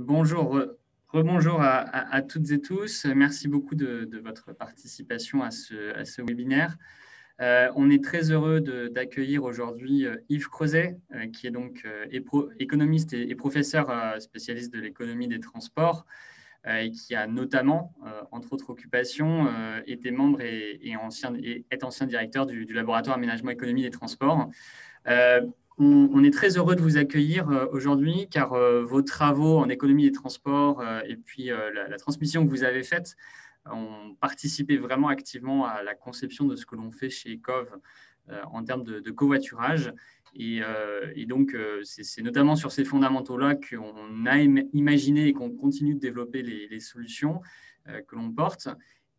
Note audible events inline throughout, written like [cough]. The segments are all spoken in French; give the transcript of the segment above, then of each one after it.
bonjour, rebonjour à, toutes et tous. Merci beaucoup de, votre participation à ce, webinaire. Euh, on est très heureux d'accueillir aujourd'hui euh, Yves Creuset, euh, qui est donc économiste et, professeur spécialiste de l'économie des transports et qui a notamment, entre autres occupations, été membre et, ancien, est ancien directeur du, du laboratoire aménagement économie des transports. On, est très heureux de vous accueillir euh, aujourd'hui car euh, vos travaux en économie des transports euh, et puis la, transmission que vous avez faite ont participé vraiment activement à la conception de ce que l'on fait chez ECOV en termes de, covoiturage. Et, donc, c'est notamment sur ces fondamentaux-là qu'on a imaginé et qu'on continue de développer les, solutions que l'on porte.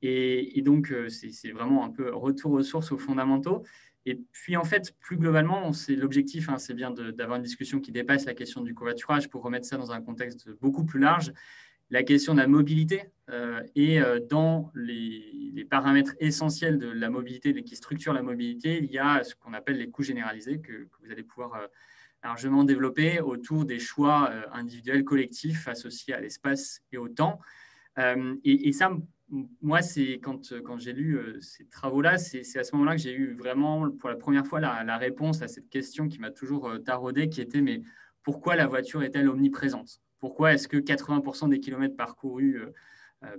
Et, et donc, c'est vraiment un peu retour aux sources, aux fondamentaux. Et puis, en fait, plus globalement, c'est l'objectif, hein, c'est bien d'avoir une discussion qui dépasse la question du covoiturage pour remettre ça dans un contexte beaucoup plus large. La question de la mobilité euh, et euh, dans les, paramètres essentiels de la mobilité, qui structurent la mobilité, il y a ce qu'on appelle les coûts généralisés que, vous allez pouvoir euh, largement développer autour des choix individuels, collectifs associés à l'espace et au temps. et, et ça, moi, c'est quand, euh, j'ai lu euh, ces travaux-là, c'est, à ce moment-là que j'ai eu vraiment pour la première fois la, réponse à cette question qui m'a toujours euh, taraudée, qui était mais pourquoi la voiture est-elle omniprésente Pourquoi est-ce que 80% des kilomètres parcourus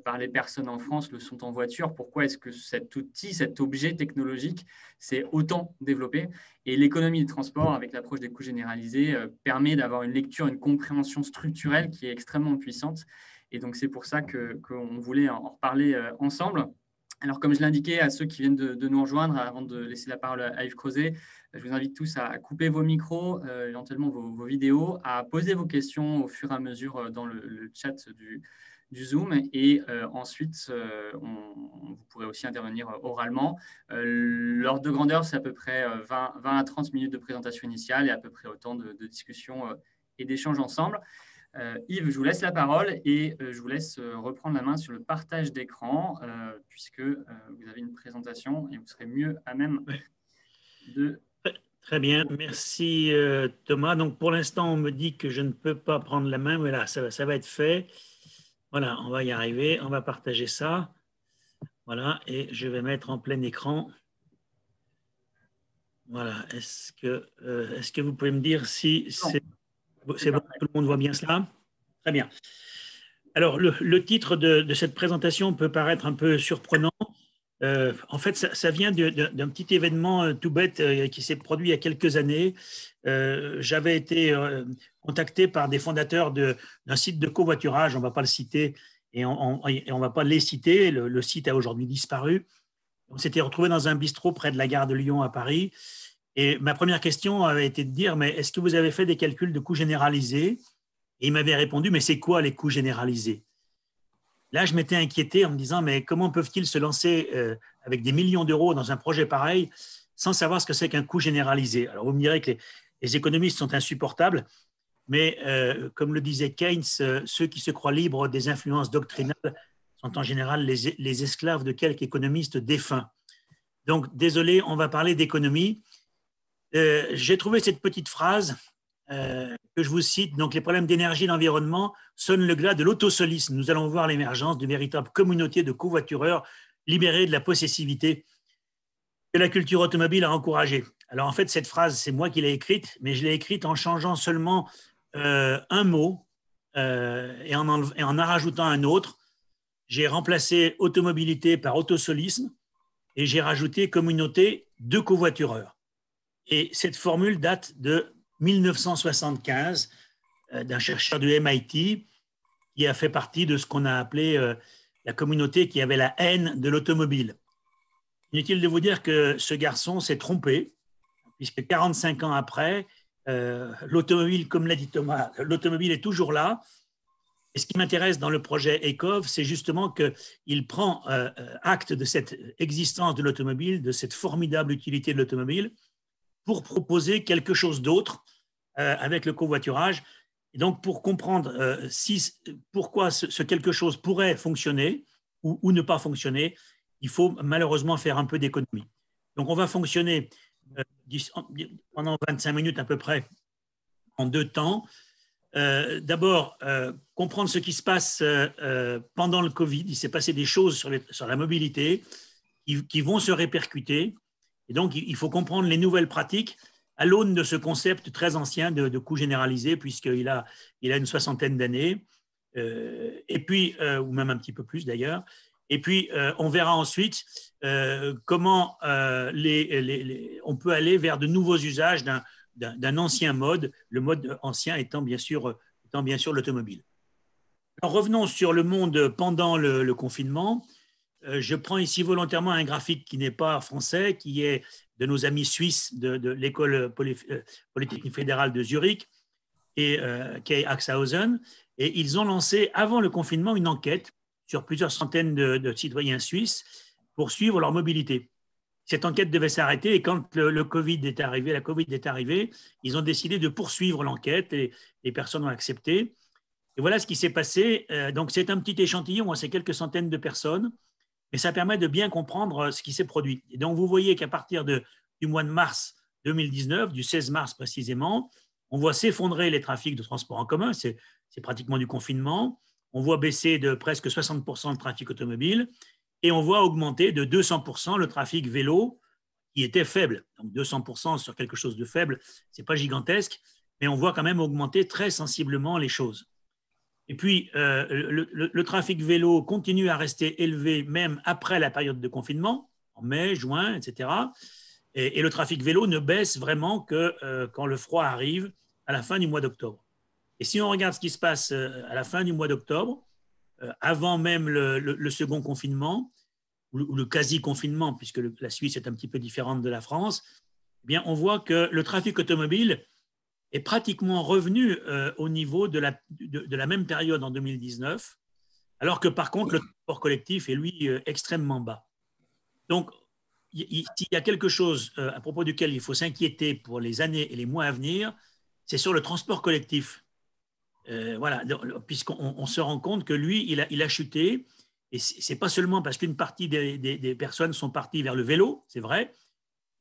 par les personnes en France le sont en voiture Pourquoi est-ce que cet outil, cet objet technologique s'est autant développé Et l'économie des transports, avec l'approche des coûts généralisés, permet d'avoir une lecture, une compréhension structurelle qui est extrêmement puissante et donc, c'est pour ça qu'on voulait en reparler euh, ensemble. Alors, comme je l'indiquais à ceux qui viennent de, nous rejoindre, avant de laisser la parole à Yves Crozet, euh, je vous invite tous à couper vos micros, euh, éventuellement vos, vidéos, à poser vos questions au fur et à mesure dans le, chat du, Zoom. Et ensuite, vous pourrez aussi intervenir oralement. L'ordre de grandeur, c'est à peu près 20, à 30 minutes de présentation initiale et à peu près autant de, de discussions et d'échanges ensemble. Euh, Yves, je vous laisse la parole et euh, je vous laisse euh, reprendre la main sur le partage d'écran, puisque vous avez une présentation et vous serez mieux à même de... Très bien, merci Thomas. Donc pour l'instant, on me dit que je ne peux pas prendre la main, mais là, ça, ça va être fait. Voilà, on va y arriver, on va partager ça. Voilà, et je vais mettre en plein écran. Voilà, est-ce que, est-ce que vous pouvez me dire si c'est c'est bon, tout le monde voit bien cela Très bien. Alors, le, titre de, cette présentation peut paraître un peu surprenant. Euh, en fait, ça, vient d'un petit événement euh, tout bête euh, qui s'est produit il y a quelques années. J'avais été contacté par des fondateurs d'un site de covoiturage, on ne va pas le citer et on ne va pas les citer, le, le site a aujourd'hui disparu. On s'était retrouvé dans un bistrot près de la gare de Lyon à Paris et ma première question avait été de dire, mais est-ce que vous avez fait des calculs de coûts généralisés Et il m'avait répondu, mais c'est quoi les coûts généralisés Là, je m'étais inquiété en me disant, mais comment peuvent-ils se lancer euh, avec des millions d'euros dans un projet pareil sans savoir ce que c'est qu'un coût généralisé Alors, vous me direz que les, économistes sont insupportables, mais euh, comme le disait Keynes, euh, ceux qui se croient libres des influences doctrinales sont en général les, les esclaves de quelque économiste défunt. Donc, désolé, on va parler d'économie. Euh, j'ai trouvé cette petite phrase euh, que je vous cite. Donc, les problèmes d'énergie et d'environnement sonnent le glas de l'autosolisme. Nous allons voir l'émergence d'une véritable communauté de covoitureurs libérés de la possessivité que la culture automobile a encouragée. Alors, en fait, cette phrase, c'est moi qui l'ai écrite, mais je l'ai écrite en changeant seulement euh, un mot et en, en, en en rajoutant un autre. J'ai remplacé automobilité par autosolisme et j'ai rajouté communauté de covoitureurs. Et cette formule date de 1975 euh, d'un chercheur du MIT qui a fait partie de ce qu'on a appelé euh, la communauté qui avait la haine de l'automobile. Inutile de vous dire que ce garçon s'est trompé, puisque 45 ans après, euh, l'automobile, comme l'a dit Thomas, l'automobile est toujours là. Et ce qui m'intéresse dans le projet ECOV, c'est justement qu'il prend acte de cette existence de l'automobile, de cette formidable utilité de l'automobile, pour proposer quelque chose d'autre euh, avec le covoiturage. donc, pour comprendre euh, si, pourquoi ce, quelque chose pourrait fonctionner ou, ne pas fonctionner, il faut malheureusement faire un peu d'économie. Donc, on va fonctionner euh, pendant 25 minutes à peu près en deux temps. D'abord, comprendre ce qui se passe pendant le Covid. Il s'est passé des choses sur, la mobilité qui, vont se répercuter et donc, il faut comprendre les nouvelles pratiques à l'aune de ce concept très ancien de, coût généralisé, puisqu'il a, il a une soixantaine d'années, euh, et puis, euh, ou même un petit peu plus d'ailleurs. Et puis, euh, on verra ensuite comment on peut aller vers de nouveaux usages d'un ancien mode, le mode ancien étant bien sûr, étant bien sûr l'automobile. revenons sur le monde pendant le confinement. Euh, je prends ici volontairement un graphique qui n'est pas français, qui est de nos amis suisses de, l'école euh, polytechnique fédérale de Zurich et euh, Kay Axhausen. Et ils ont lancé, avant le confinement, une enquête sur plusieurs centaines de, citoyens suisses pour suivre leur mobilité. Cette enquête devait s'arrêter et quand le, Covid est arrivé, la Covid est arrivée, ils ont décidé de poursuivre l'enquête et les personnes ont accepté. Et voilà ce qui s'est passé. Euh, donc c'est un petit échantillon, hein, c'est quelques centaines de personnes mais ça permet de bien comprendre euh, ce qui s'est produit. Et donc, vous voyez qu'à partir du mois de mars 2019, du 16 mars précisément, on voit s'effondrer les trafics de transport en commun, c'est pratiquement du confinement, on voit baisser de presque 60% le trafic automobile, et on voit augmenter de 200% le trafic vélo, qui était faible. Donc 200% sur quelque chose de faible, ce n'est pas gigantesque, mais on voit quand même augmenter très sensiblement les choses. Et puis, euh, le, trafic vélo continue à rester élevé même après la période de confinement, en mai, juin, etc. Et, le trafic vélo ne baisse vraiment que euh, quand le froid arrive à la fin du mois d'octobre. Et si on regarde ce qui se passe euh, à la fin du mois d'octobre, avant même le, second confinement, ou le, quasi-confinement, puisque la Suisse est un petit peu différente de la France, eh bien, on voit que le trafic automobile est pratiquement revenu euh, au niveau de la, de, la, même période en 2019, alors que par contre, le transport collectif est lui euh, extrêmement bas. Donc, s'il y a quelque chose euh, à propos duquel il faut s'inquiéter pour les années et les mois à venir, c'est sur le transport collectif. voilà, puisqu'on se rend compte que lui, il a, il a chuté. Et ce n'est pas seulement parce qu'une partie des, des, des, personnes sont parties vers le vélo, c'est vrai,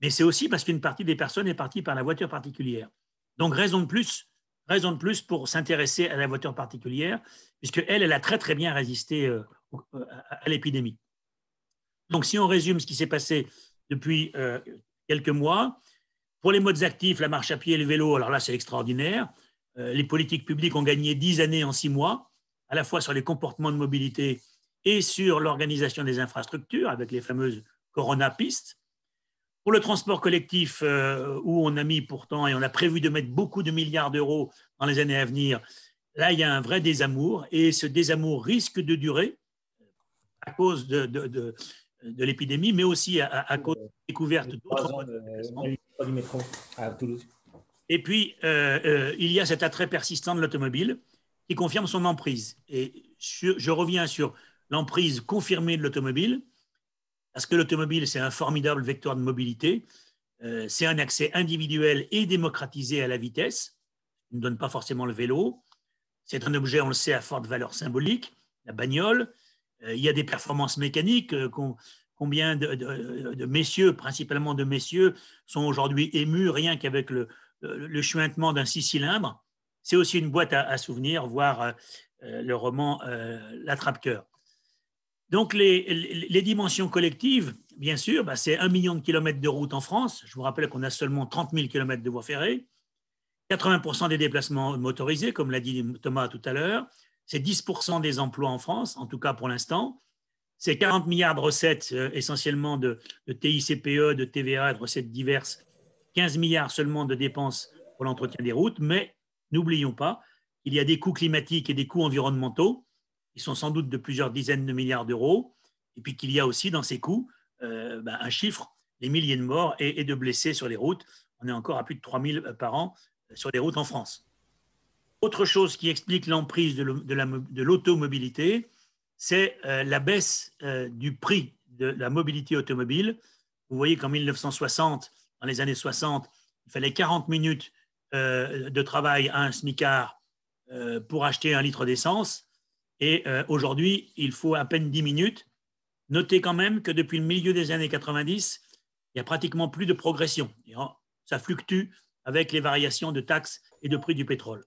mais c'est aussi parce qu'une partie des personnes est partie par la voiture particulière. Donc, raison de plus, raison de plus pour s'intéresser à la voiture particulière, puisque elle, elle a très très bien résisté euh, euh, à l'épidémie. Donc, si on résume ce qui s'est passé depuis euh, quelques mois, pour les modes actifs, la marche à pied et le vélo, alors là, c'est extraordinaire. les politiques publiques ont gagné 10 années en 6 mois, à la fois sur les comportements de mobilité et sur l'organisation des infrastructures, avec les fameuses Corona pistes. Pour le transport collectif, euh, où on a mis pourtant et on a prévu de mettre beaucoup de milliards d'euros dans les années à venir, là, il y a un vrai désamour et ce désamour risque de durer à cause de, de, l'épidémie, mais aussi à, cause de la découverte d'autres. Et puis, euh, euh, il y a cet attrait persistant de l'automobile qui confirme son emprise. Et je reviens sur l'emprise confirmée de l'automobile parce que l'automobile, c'est un formidable vecteur de mobilité, euh, c'est un accès individuel et démocratisé à la vitesse, il ne donne pas forcément le vélo, c'est un objet, on le sait, à forte valeur symbolique, la bagnole, euh, il y a des performances mécaniques, euh, combien de, messieurs, principalement de messieurs, sont aujourd'hui émus rien qu'avec le, chuintement d'un six cylindres. C'est aussi une boîte à, à souvenirs, voire le roman L'attrape-cœur. Donc, les, dimensions collectives, bien sûr, bah, c'est un million de kilomètres de route en France. Je vous rappelle qu'on a seulement 30 000 kilomètres de voies ferrées. 80% des déplacements motorisés, comme l'a dit Thomas tout à l'heure. C'est 10% des emplois en France, en tout cas pour l'instant. C'est 40 milliards de recettes, euh, essentiellement de, TICPE, de TVA, e, de recettes diverses. 15 milliards seulement de dépenses pour l'entretien des routes. Mais n'oublions pas il y a des coûts climatiques et des coûts environnementaux ils sont sans doute de plusieurs dizaines de milliards d'euros, et puis qu'il y a aussi dans ces coûts euh, bah, un chiffre, les milliers de morts et, de blessés sur les routes. On est encore à plus de 3000 euh, par an euh, sur les routes en France. Autre chose qui explique l'emprise de l'automobilité, c'est la baisse du prix de la mobilité automobile. Vous voyez qu'en 1960, dans les années 60, il fallait 40 minutes de travail à un smicard pour acheter un litre d'essence et euh, aujourd'hui, il faut à peine 10 minutes. Notez quand même que depuis le milieu des années 90, il n'y a pratiquement plus de progression. Oh, ça fluctue avec les variations de taxes et de prix du pétrole.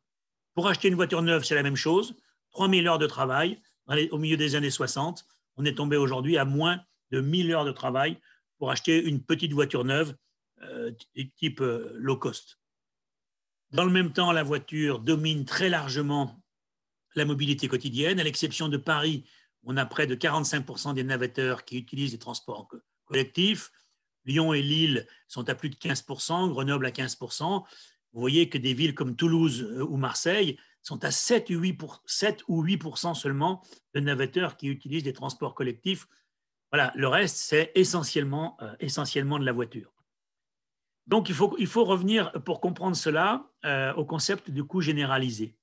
Pour acheter une voiture neuve, c'est la même chose. 3000 heures de travail au milieu des années 60. On est tombé aujourd'hui à moins de 1000 heures de travail pour acheter une petite voiture neuve euh, type euh, low cost. Dans le même temps, la voiture domine très largement la mobilité quotidienne, à l'exception de Paris, on a près de 45% des navetteurs qui utilisent les transports collectifs. Lyon et Lille sont à plus de 15%, Grenoble à 15%. Vous voyez que des villes comme Toulouse euh, ou Marseille sont à 7 ou 8%, pour, 7 ou 8 seulement de navetteurs qui utilisent des transports collectifs. Voilà, le reste, c'est essentiellement, euh, essentiellement de la voiture. Donc, il faut, faut revenir, pour comprendre cela, euh, au concept de coût généralisé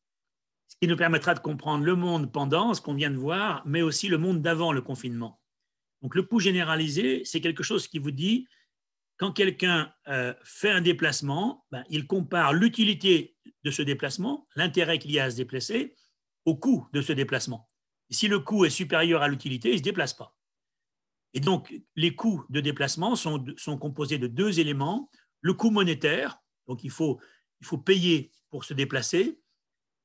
ce qui nous permettra de comprendre le monde pendant ce qu'on vient de voir, mais aussi le monde d'avant le confinement. Donc le coût généralisé, c'est quelque chose qui vous dit, quand quelqu'un euh, fait un déplacement, ben, il compare l'utilité de ce déplacement, l'intérêt qu'il y a à se déplacer, au coût de ce déplacement. si le coût est supérieur à l'utilité, il ne se déplace pas. Et donc, les coûts de déplacement sont, composés de deux éléments. Le coût monétaire, donc il faut payer pour se déplacer,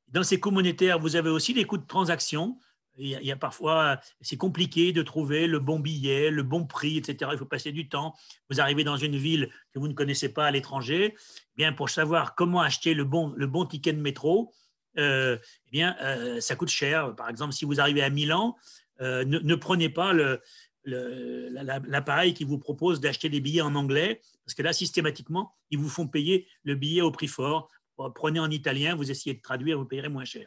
dans ces coûts monétaires, vous avez aussi les coûts de transaction. Il y a, parfois, c'est compliqué de trouver le bon billet, le bon prix, etc. Il faut passer du temps. Vous arrivez dans une ville que vous ne connaissez pas à l'étranger. Eh bien, pour savoir comment acheter le bon, ticket de métro, euh, eh bien, euh, ça coûte cher. Par exemple, si vous arrivez à Milan, euh, ne, prenez pas l'appareil qui vous propose d'acheter des billets en anglais, parce que là, systématiquement, ils vous font payer le billet au prix fort prenez en italien, vous essayez de traduire, vous payerez moins cher.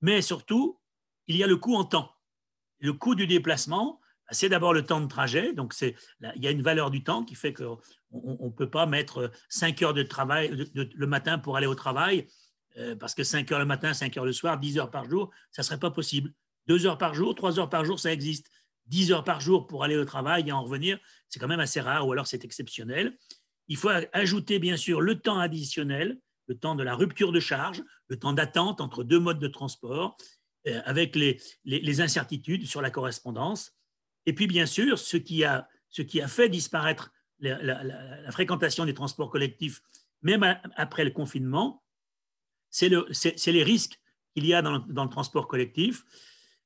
Mais surtout, il y a le coût en temps. Le coût du déplacement, bah, c'est d'abord le temps de trajet, donc il y a une valeur du temps qui fait qu'on ne peut pas mettre 5 heures de travail le matin pour aller au travail, euh, parce que 5 heures le matin, 5 heures le soir, 10 heures par jour, ça ne serait pas possible. 2 heures par jour, 3 heures par jour, ça existe. 10 heures par jour pour aller au travail et en revenir, c'est quand même assez rare, ou alors c'est exceptionnel. Il faut ajouter bien sûr le temps additionnel le temps de la rupture de charge, le temps d'attente entre deux modes de transport, euh, avec les, les, incertitudes sur la correspondance. Et puis, bien sûr, ce qui a, ce qui a fait disparaître la, fréquentation des transports collectifs, même après le confinement, c'est le, les risques qu'il y a dans dans le transport collectif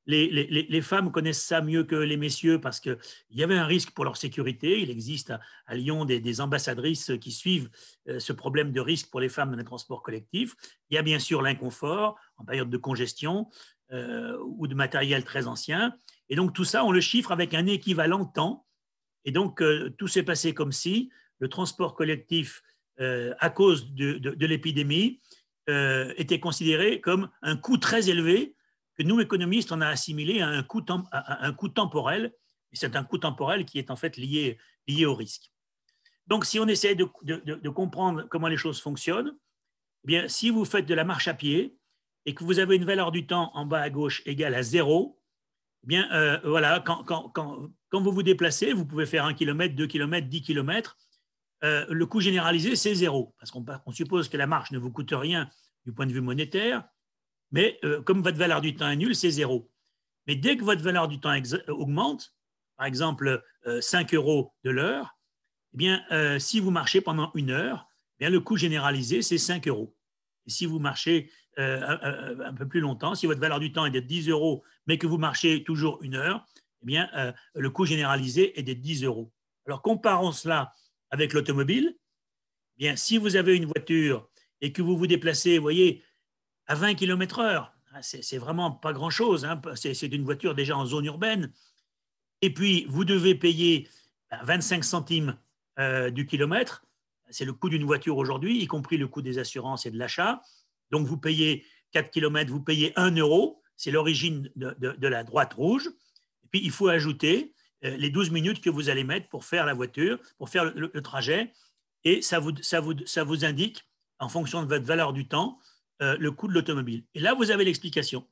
les, femmes connaissent ça mieux que les messieurs parce qu'il y avait un risque pour leur sécurité. Il existe à, Lyon des, ambassadrices qui suivent euh, ce problème de risque pour les femmes dans les transports collectifs. Il y a bien sûr l'inconfort en période de congestion euh, ou de matériel très ancien. Et donc tout ça, on le chiffre avec un équivalent temps. Et donc euh, tout s'est passé comme si le transport collectif, à cause de l'épidémie, était considéré comme un coût très élevé que nous, économistes, on a assimilé à un coût, temporel, et c'est un coût temporel qui est en fait lié, au risque. Donc, si on essaie de, comprendre comment les choses fonctionnent, eh bien, si vous faites de la marche à pied et que vous avez une valeur du temps en bas à gauche égale à zéro, eh bien, euh, voilà, quand, vous vous déplacez, vous pouvez faire un kilomètre, 2 km, 10 km. le coût généralisé, c'est zéro, parce qu'on suppose que la marche ne vous coûte rien du point de vue monétaire, mais euh, comme votre valeur du temps est nulle, c'est zéro. Mais dès que votre valeur du temps euh, augmente, par exemple 5 euh, euros de l'heure, eh bien, si vous marchez pendant une heure, eh bien, le coût généralisé, c'est 5 euros. si vous marchez un, peu plus longtemps, si votre valeur du temps est de 10 euros, mais que vous marchez toujours une heure, eh bien, le coût généralisé est de 10 euros. Alors, comparons cela avec l'automobile. bien, si vous avez une voiture et que vous vous déplacez, vous voyez, à 20 km heure. C'est vraiment pas grand-chose. Hein, c'est une voiture déjà en zone urbaine. Et puis, vous devez payer 25 ben, centimes euh, du kilomètre. C'est le coût d'une voiture aujourd'hui, y compris le coût des assurances et de l'achat. Donc, vous payez 4 km, vous payez 1 euro. C'est l'origine de, la droite rouge. Et puis, il faut ajouter euh, les 12 minutes que vous allez mettre pour faire la voiture, pour faire le, trajet. Et ça vous indique, en fonction de votre valeur du temps, euh, le coût de l'automobile. Et là, vous avez l'explication.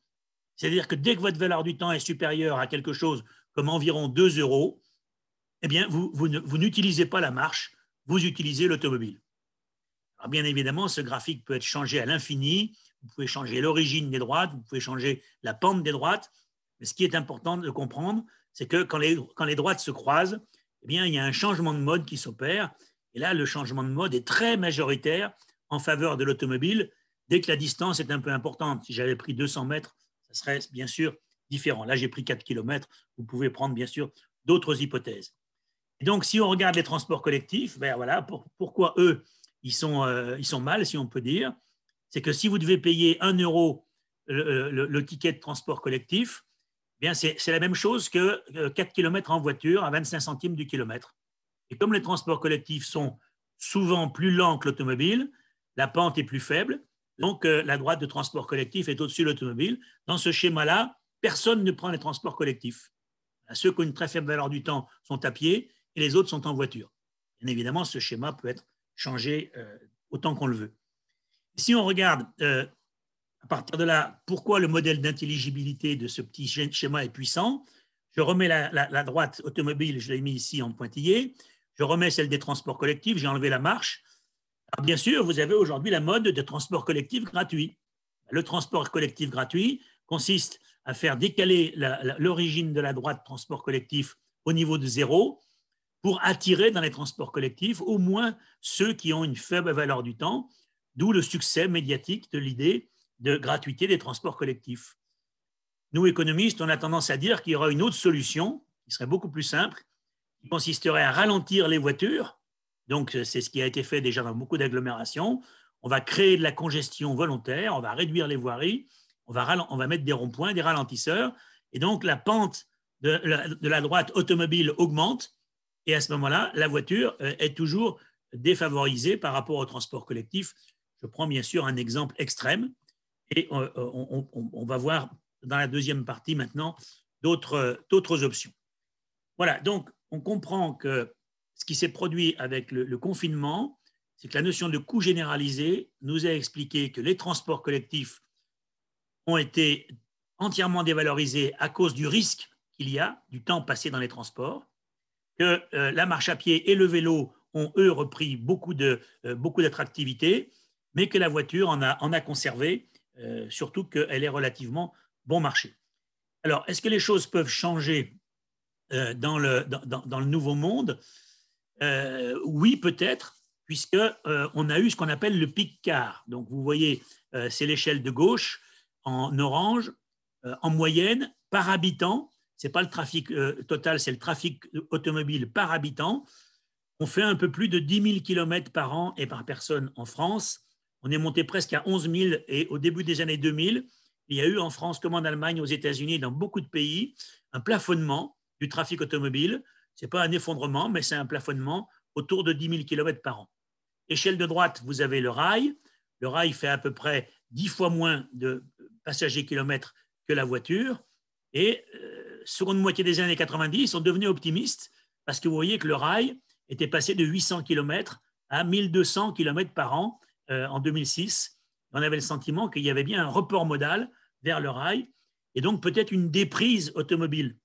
C'est-à-dire que dès que votre valeur du temps est supérieure à quelque chose comme environ 2 euros, eh bien, vous, n'utilisez pas la marche, vous utilisez l'automobile. bien évidemment, ce graphique peut être changé à l'infini, vous pouvez changer l'origine des droites, vous pouvez changer la pente des droites, mais ce qui est important de comprendre, c'est que quand les, quand les droites se croisent, eh bien, il y a un changement de mode qui s'opère, et là, le changement de mode est très majoritaire en faveur de l'automobile, dès que la distance est un peu importante. Si j'avais pris 200 mètres, ça serait bien sûr différent. Là, j'ai pris 4 km. Vous pouvez prendre bien sûr d'autres hypothèses. donc, si on regarde les transports collectifs, ben voilà, pourquoi eux, ils sont, euh, ils sont mal, si on peut dire C'est que si vous devez payer 1 euro le, ticket de transport collectif, c'est la même chose que 4 euh, km en voiture à 25 centimes du kilomètre. Et comme les transports collectifs sont souvent plus lents que l'automobile, la pente est plus faible, donc, euh, la droite de transport collectif est au-dessus de l'automobile. Dans ce schéma-là, personne ne prend les transports collectifs. Ceux qui ont une très faible valeur du temps sont à pied et les autres sont en voiture. Bien évidemment, ce schéma peut être changé euh, autant qu'on le veut. Si on regarde euh, à partir de là pourquoi le modèle d'intelligibilité de ce petit schéma est puissant, je remets la droite automobile, je l'ai mis ici en pointillé, je remets celle des transports collectifs, j'ai enlevé la marche, bien sûr, vous avez aujourd'hui la mode de transport collectif gratuit. Le transport collectif gratuit consiste à faire décaler l'origine de la droite transport collectif au niveau de zéro pour attirer dans les transports collectifs au moins ceux qui ont une faible valeur du temps, d'où le succès médiatique de l'idée de gratuité des transports collectifs. Nous, économistes, on a tendance à dire qu'il y aura une autre solution, qui serait beaucoup plus simple, qui consisterait à ralentir les voitures donc, euh, c'est ce qui a été fait déjà dans beaucoup d'agglomérations. On va créer de la congestion volontaire, on va réduire les voiries, on va, on va mettre des ronds-points, des ralentisseurs. Et donc, la pente de la, droite automobile augmente. Et à ce moment-là, la voiture euh, est toujours défavorisée par rapport au transport collectif. Je prends bien sûr un exemple extrême. Et euh, on, on va voir dans la deuxième partie maintenant d'autres options. Voilà, donc on comprend que ce qui s'est produit avec le, confinement, c'est que la notion de coût généralisé nous a expliqué que les transports collectifs ont été entièrement dévalorisés à cause du risque qu'il y a, du temps passé dans les transports, que euh, la marche à pied et le vélo ont, eux, repris beaucoup euh, d'attractivité, mais que la voiture en a, conservé, euh, surtout qu'elle est relativement bon marché. Alors, est-ce que les choses peuvent changer dans, le, nouveau monde euh, oui, peut-être, puisque euh, on a eu ce qu'on appelle le pic car. Donc vous voyez, euh, c'est l'échelle de gauche en orange, en moyenne par habitant. n'est pas le trafic total, c'est le trafic automobile par habitant. On fait un peu plus de 10 000 km par an et par personne en France. On est monté presque à 11 000 et au début des années 2000, il y a eu en France comme en Allemagne, aux États-Unis, dans beaucoup de pays, un plafonnement du trafic automobile ce n'est pas un effondrement, mais c'est un plafonnement autour de 10 000 km par an. Échelle de droite, vous avez le rail. Le rail fait à peu près 10 fois moins de passagers kilomètres que la voiture. Et euh, sur une moitié des années 90, on devenait optimiste parce que vous voyez que le rail était passé de 800 km à 1200 km par an euh, en 2006. On avait le sentiment qu'il y avait bien un report modal vers le rail et donc peut-être une déprise automobile.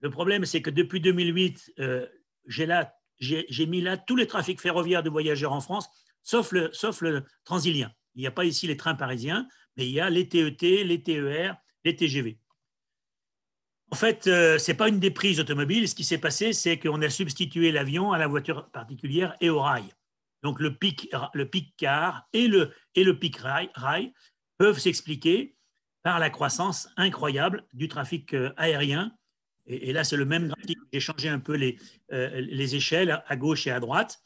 Le problème, c'est que depuis 2008, euh, j'ai mis là tous les trafics ferroviaires de voyageurs en France, sauf le, transilien. Il n'y a pas ici les trains parisiens, mais il y a les TET, e les TER, les TGV. En fait, euh, ce n'est pas une déprise automobile. Ce qui s'est passé, c'est qu'on a substitué l'avion à la voiture particulière et au rail. Donc le pic, le car et le, et pic rail peuvent s'expliquer par la croissance incroyable du trafic euh, aérien et, là, c'est le même graphique. J'ai changé un peu les, euh, les, échelles à gauche et à droite.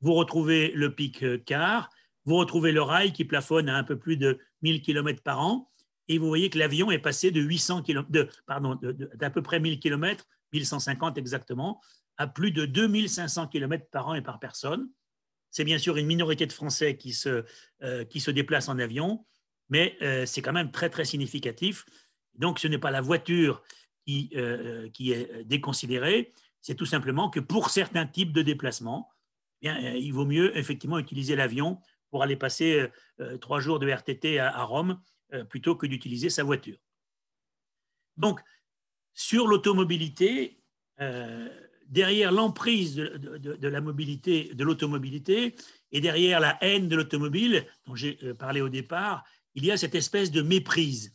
Vous retrouvez le pic car, euh, vous retrouvez le rail qui plafonne à un peu plus de 1000 km par an. Et vous voyez que l'avion est passé de 800 km, de, pardon, d'à peu près 1000 km, 1150 exactement, à plus de 2500 km par an et par personne. C'est bien sûr une minorité de Français qui se, déplace euh, qui se en avion, mais c'est quand même très, très significatif. Donc, ce n'est pas la voiture qui, euh, euh, qui est euh, déconsidéré, c'est tout simplement que pour certains types de déplacements, eh bien, il vaut mieux effectivement utiliser l'avion pour aller passer trois jours de RTT à, Rome plutôt que d'utiliser sa voiture. Donc, sur l'automobilité, derrière l'emprise de, la mobilité, de l'automobilité, et derrière la haine de l'automobile dont j'ai parlé au départ, il y a cette espèce de méprise.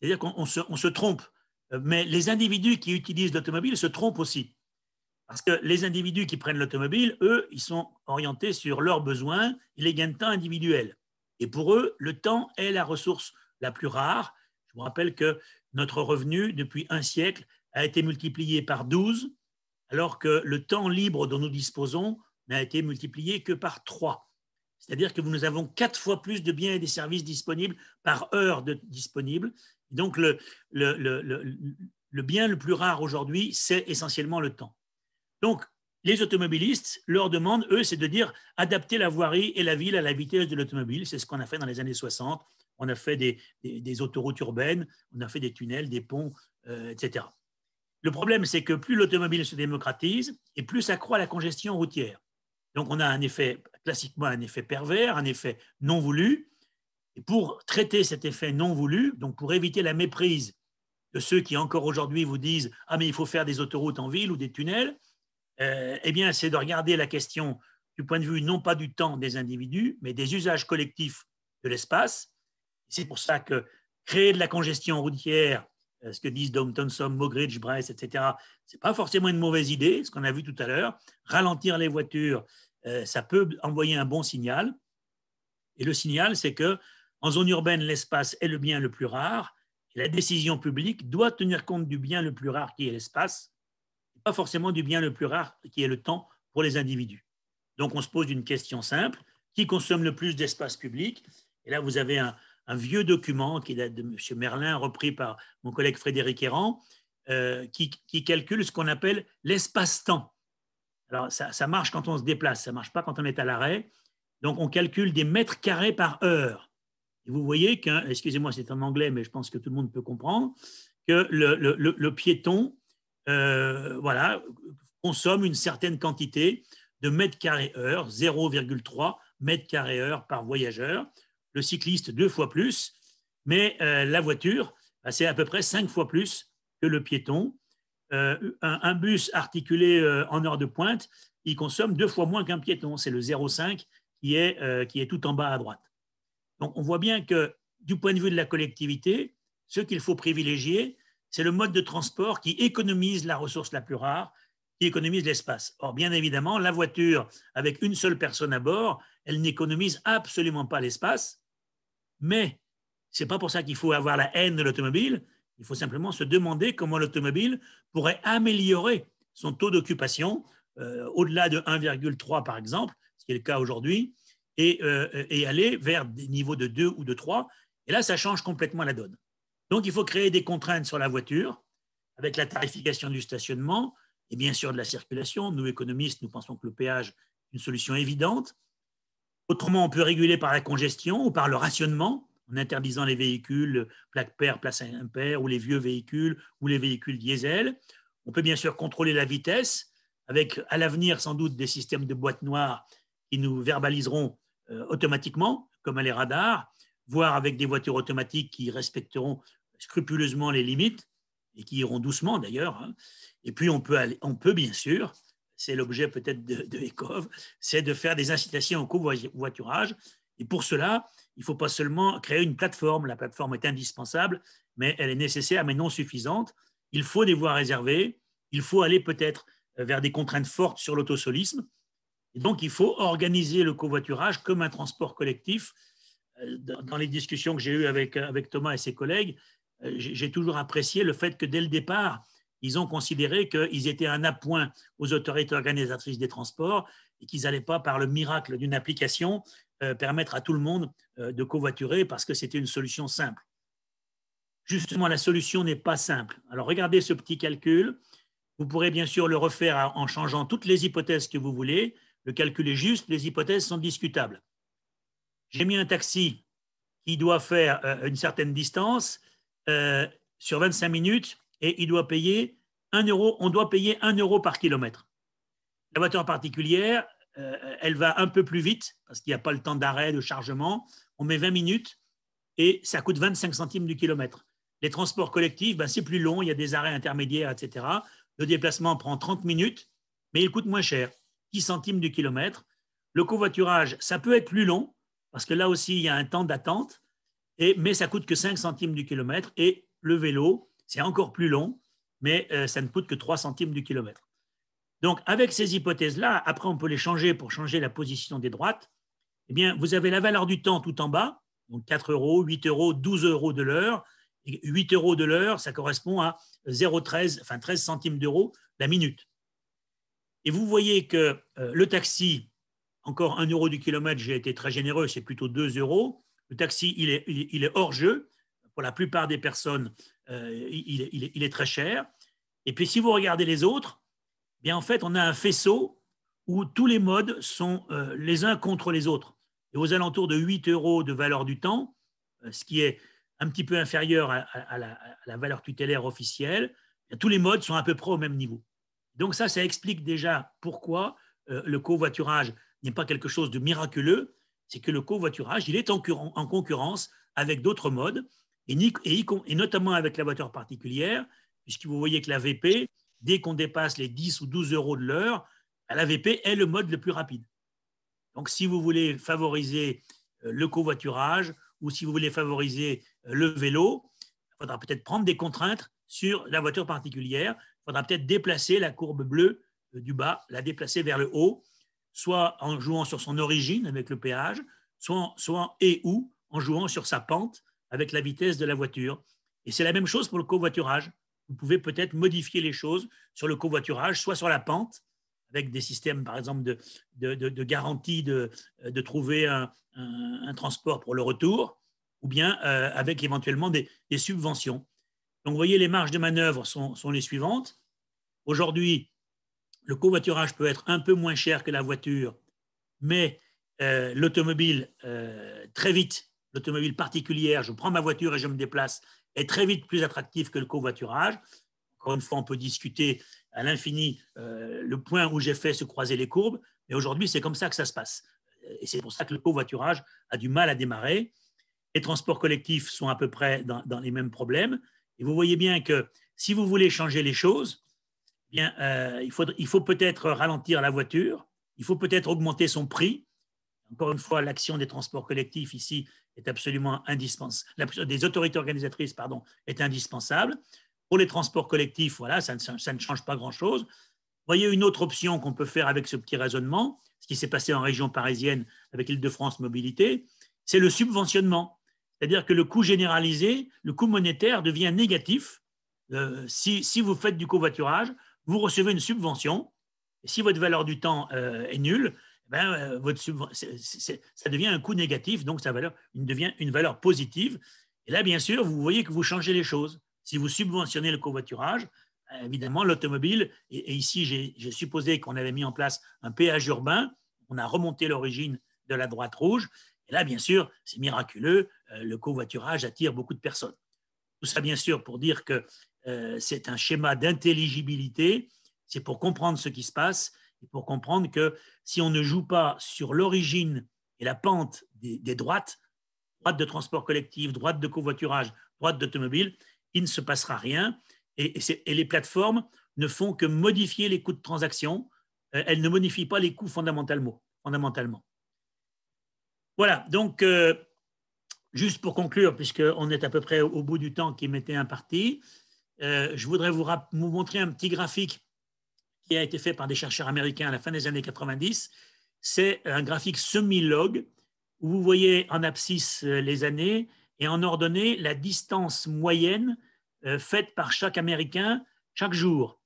C'est-à-dire qu'on se, trompe euh, mais les individus qui utilisent l'automobile se trompent aussi. Parce que les individus qui prennent l'automobile, eux, ils sont orientés sur leurs besoins et les gains de temps individuels. Et pour eux, le temps est la ressource la plus rare. Je vous rappelle que notre revenu, depuis un siècle, a été multiplié par 12, alors que le temps libre dont nous disposons n'a été multiplié que par 3. C'est-à-dire que nous avons quatre fois plus de biens et des services disponibles par heure de, disponible donc, le, bien le plus rare aujourd'hui, c'est essentiellement le temps. Donc, les automobilistes, leur demandent, eux, c'est de dire adapter la voirie et la ville à la vitesse de l'automobile. C'est ce qu'on a fait dans les années 60. On a fait des, autoroutes urbaines, on a fait des tunnels, des ponts, euh, etc. Le problème, c'est que plus l'automobile se démocratise et plus croît la congestion routière. Donc, on a un effet, classiquement, un effet pervers, un effet non voulu, et pour traiter cet effet non voulu, donc pour éviter la méprise de ceux qui encore aujourd'hui vous disent Ah, mais il faut faire des autoroutes en ville ou des tunnels, euh, eh bien, c'est de regarder la question du point de vue non pas du temps des individus, mais des usages collectifs de l'espace. C'est pour ça que créer de la congestion routière, euh, ce que disent Dom Thompson, Mogridge, Brest, etc., ce n'est pas forcément une mauvaise idée, ce qu'on a vu tout à l'heure. Ralentir les voitures, euh, ça peut envoyer un bon signal. Et le signal, c'est que en zone urbaine, l'espace est le bien le plus rare. Et la décision publique doit tenir compte du bien le plus rare qui est l'espace, pas forcément du bien le plus rare qui est le temps pour les individus. Donc on se pose une question simple, qui consomme le plus d'espace public Et là, vous avez un, vieux document qui date de M. Merlin, repris par mon collègue Frédéric Errand, euh, qui, calcule ce qu'on appelle l'espace-temps. Alors ça, ça marche quand on se déplace, ça ne marche pas quand on est à l'arrêt. Donc on calcule des mètres carrés par heure vous voyez que, excusez-moi, c'est en anglais, mais je pense que tout le monde peut comprendre, que le, piéton euh, voilà, consomme une certaine quantité de mètres carrés heure, 0,3 mètres carrés heure par voyageur, le cycliste deux fois plus, mais euh, la voiture, bah, c'est à peu près cinq fois plus que le piéton. Euh, un, un, bus articulé en heure de pointe, il consomme deux fois moins qu'un piéton, c'est le 0,5 qui est, qui est tout en bas à droite. Donc on voit bien que du point de vue de la collectivité, ce qu'il faut privilégier, c'est le mode de transport qui économise la ressource la plus rare, qui économise l'espace. Or, bien évidemment, la voiture, avec une seule personne à bord, elle n'économise absolument pas l'espace, mais ce n'est pas pour ça qu'il faut avoir la haine de l'automobile, il faut simplement se demander comment l'automobile pourrait améliorer son taux d'occupation euh, au-delà de 1,3 par exemple, ce qui est le cas aujourd'hui, et, euh, et, aller vers des niveaux de 2 ou de 3. Et là, ça change complètement la donne. Donc, il faut créer des contraintes sur la voiture, avec la tarification du stationnement et bien sûr de la circulation. Nous, économistes, nous pensons que le péage est une solution évidente. Autrement, on peut réguler par la congestion ou par le rationnement, en interdisant les véhicules plaque pair place impair, ou les vieux véhicules, ou les véhicules diesel. On peut bien sûr contrôler la vitesse, avec à l'avenir sans doute des systèmes de boîtes noires qui nous verbaliseront euh, automatiquement, comme les radars, voire avec des voitures automatiques qui respecteront scrupuleusement les limites et qui iront doucement d'ailleurs. Hein. Et puis on peut, on peut bien sûr, c'est l'objet peut-être de, de ECOV, c'est de faire des incitations au covoiturage. Et pour cela, il ne faut pas seulement créer une plateforme, la plateforme est indispensable, mais elle est nécessaire mais non suffisante. Il faut des voies réservées, il faut aller peut-être vers des contraintes fortes sur l'autosolisme, donc, il faut organiser le covoiturage comme un transport collectif. Euh, dans les discussions que j'ai eues avec, euh, Thomas et ses collègues, euh, j'ai toujours apprécié le fait que dès le départ, ils ont considéré qu'ils étaient un appoint aux autorités organisatrices des transports et qu'ils n'allaient pas, par le miracle d'une application, permettre à tout le monde de covoiturer parce que c'était une solution simple. Justement, la solution n'est pas simple. Alors regardez ce petit calcul. Vous pourrez bien sûr le refaire en changeant toutes les hypothèses que vous voulez, le calcul est juste, les hypothèses sont discutables. J'ai mis un taxi qui doit faire euh, une certaine distance euh, sur 25 minutes et il doit payer 1 euro, on doit payer 1 euro par kilomètre. La voiture particulière, euh, elle va un peu plus vite parce qu'il n'y a pas le temps d'arrêt, de chargement. On met 20 minutes et ça coûte 25 centimes du kilomètre. Les transports collectifs, ben, c'est plus long, il y a des arrêts intermédiaires, etc. Le déplacement prend 30 minutes, mais il coûte moins cher. 10 centimes du kilomètre. Le covoiturage, ça peut être plus long, parce que là aussi, il y a un temps d'attente, mais ça coûte que 5 centimes du kilomètre. Et le vélo, c'est encore plus long, mais euh, ça ne coûte que 3 centimes du kilomètre. Donc, avec ces hypothèses-là, après, on peut les changer pour changer la position des droites. Eh bien, vous avez la valeur du temps tout en bas, donc 4 euros, 8 euros, 12 euros de l'heure. 8 euros de l'heure, ça correspond à 0,13, enfin 13 centimes d'euros la minute. Et vous voyez que euh, le taxi, encore 1 euro du kilomètre, j'ai été très généreux, c'est plutôt 2 euros. Le taxi, il est, hors jeu. Pour la plupart des personnes, euh, il, est très cher. Et puis si vous regardez les autres, eh bien en fait, on a un faisceau où tous les modes sont euh, les uns contre les autres. Et aux alentours de 8 euros de valeur du temps, ce qui est un petit peu inférieur à la, valeur tutélaire officielle, eh tous les modes sont à peu près au même niveau. Donc ça, ça explique déjà pourquoi euh, le covoiturage n'est pas quelque chose de miraculeux, c'est que le covoiturage, il est en, concurrence avec d'autres modes, et, et, et, notamment avec la voiture particulière, puisque vous voyez que la VP, dès qu'on dépasse les 10 ou 12 euros de l'heure, la VP est le mode le plus rapide. Donc si vous voulez favoriser euh, le covoiturage ou si vous voulez favoriser euh, le vélo, il faudra peut-être prendre des contraintes sur la voiture particulière il faudra peut-être déplacer la courbe bleue euh, du bas, la déplacer vers le haut, soit en jouant sur son origine avec le péage, soit, soit et ou en jouant sur sa pente avec la vitesse de la voiture. Et c'est la même chose pour le covoiturage. Vous pouvez peut-être modifier les choses sur le covoiturage, soit sur la pente, avec des systèmes, par exemple, de, garantie de, trouver un, transport pour le retour, ou bien euh, avec éventuellement des subventions. Donc, vous voyez, les marges de manœuvre sont, les suivantes. Aujourd'hui, le covoiturage peut être un peu moins cher que la voiture, mais euh, l'automobile, euh, très vite, l'automobile particulière, je prends ma voiture et je me déplace, est très vite plus attractif que le covoiturage. Encore une fois, on peut discuter à l'infini euh, le point où j'ai fait se croiser les courbes, mais aujourd'hui, c'est comme ça que ça se passe. Et c'est pour ça que le covoiturage a du mal à démarrer. Les transports collectifs sont à peu près dans les mêmes problèmes vous voyez bien que si vous voulez changer les choses, eh bien, euh, il faut, il faut peut-être ralentir la voiture, il faut peut-être augmenter son prix. Encore une fois, l'action des transports collectifs ici est absolument indispensable. des autorités organisatrices, pardon, est indispensable. Pour les transports collectifs, voilà, ça ne, change pas grand-chose. Voyez une autre option qu'on peut faire avec ce petit raisonnement, ce qui s'est passé en région parisienne avec l'Île-de-France Mobilité, c'est le subventionnement. C'est-à-dire que le coût généralisé, le coût monétaire devient négatif. Euh, si, si, vous faites du covoiturage, vous recevez une subvention. Et si votre valeur du temps euh, est nulle, eh ben, euh, votre ça devient un coût négatif, donc sa valeur devient une valeur positive. Et là, bien sûr, vous voyez que vous changez les choses. Si vous subventionnez le covoiturage, ben, évidemment, l'automobile, et, ici, j'ai supposé qu'on avait mis en place un péage urbain, on a remonté l'origine de la droite rouge, et là, bien sûr, c'est miraculeux, euh, le covoiturage attire beaucoup de personnes. Tout ça, bien sûr, pour dire que euh, c'est un schéma d'intelligibilité, c'est pour comprendre ce qui se passe et pour comprendre que si on ne joue pas sur l'origine et la pente des, des, droites, droite de transport collectif, droite de covoiturage, droite d'automobile, il ne se passera rien. Et, les plateformes ne font que modifier les coûts de transaction, euh, elles ne modifient pas les coûts fondamentalement. fondamentalement. Voilà, donc Juste pour conclure, puisqu'on est à peu près au bout du temps qui m'était imparti, euh, je voudrais vous, montrer un petit graphique qui a été fait par des chercheurs américains à la fin des années 90. C'est un graphique semi-log où vous voyez en abscisse euh, les années et en ordonnée la distance moyenne euh, faite par chaque Américain chaque jour.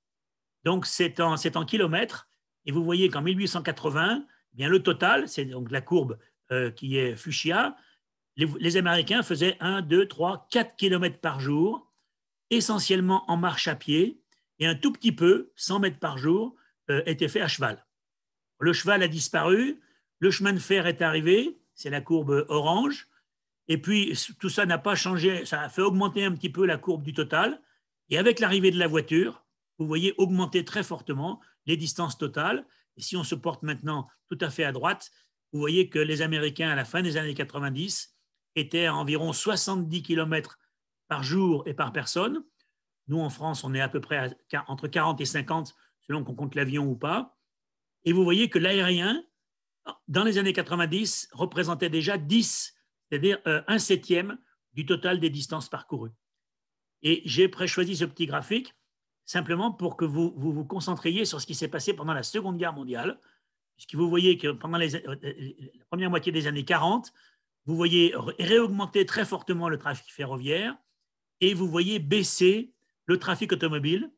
Donc c'est en, en, kilomètres et vous voyez qu'en 1880, eh bien, le total, c'est donc la courbe qui est fuchsia, les, Américains faisaient 1, 2, 3, 4 km par jour, essentiellement en marche à pied, et un tout petit peu, 100 mètres par jour, euh, était fait à cheval. Le cheval a disparu, le chemin de fer est arrivé, c'est la courbe orange, et puis tout ça n'a pas changé, ça a fait augmenter un petit peu la courbe du total, et avec l'arrivée de la voiture, vous voyez augmenter très fortement les distances totales, et si on se porte maintenant tout à fait à droite, vous voyez que les Américains, à la fin des années 90, était à environ 70 km par jour et par personne. Nous, en France, on est à peu près entre 40 et 50, selon qu'on compte l'avion ou pas. Et vous voyez que l'aérien, dans les années 90, représentait déjà 10, c'est-à-dire euh, un septième du total des distances parcourues. Et j'ai choisi ce petit graphique simplement pour que vous, vous concentriez sur ce qui s'est passé pendant la Seconde Guerre mondiale, puisque vous voyez que pendant euh, euh, la première moitié des années 40, vous voyez réaugmenter très fortement le trafic ferroviaire et vous voyez baisser le trafic automobile.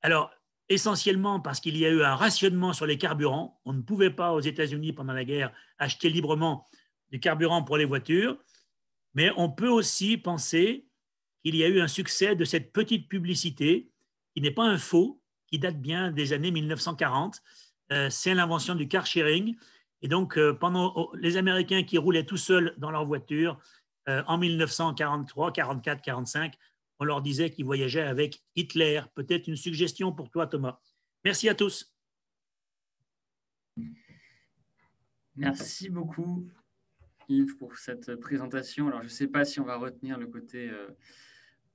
Alors, essentiellement parce qu'il y a eu un rationnement sur les carburants. On ne pouvait pas aux États-Unis pendant la guerre acheter librement du carburant pour les voitures, mais on peut aussi penser qu'il y a eu un succès de cette petite publicité qui n'est pas un faux, qui date bien des années 1940. Euh, c'est l'invention du car sharing et donc, euh, pendant les Américains qui roulaient tout seuls dans leur voiture, euh, en 1943, 44, 45, on leur disait qu'ils voyageaient avec Hitler. Peut-être une suggestion pour toi, Thomas. Merci à tous. Merci beaucoup, Yves, pour cette présentation. Alors, je ne sais pas si on va retenir le côté... Euh,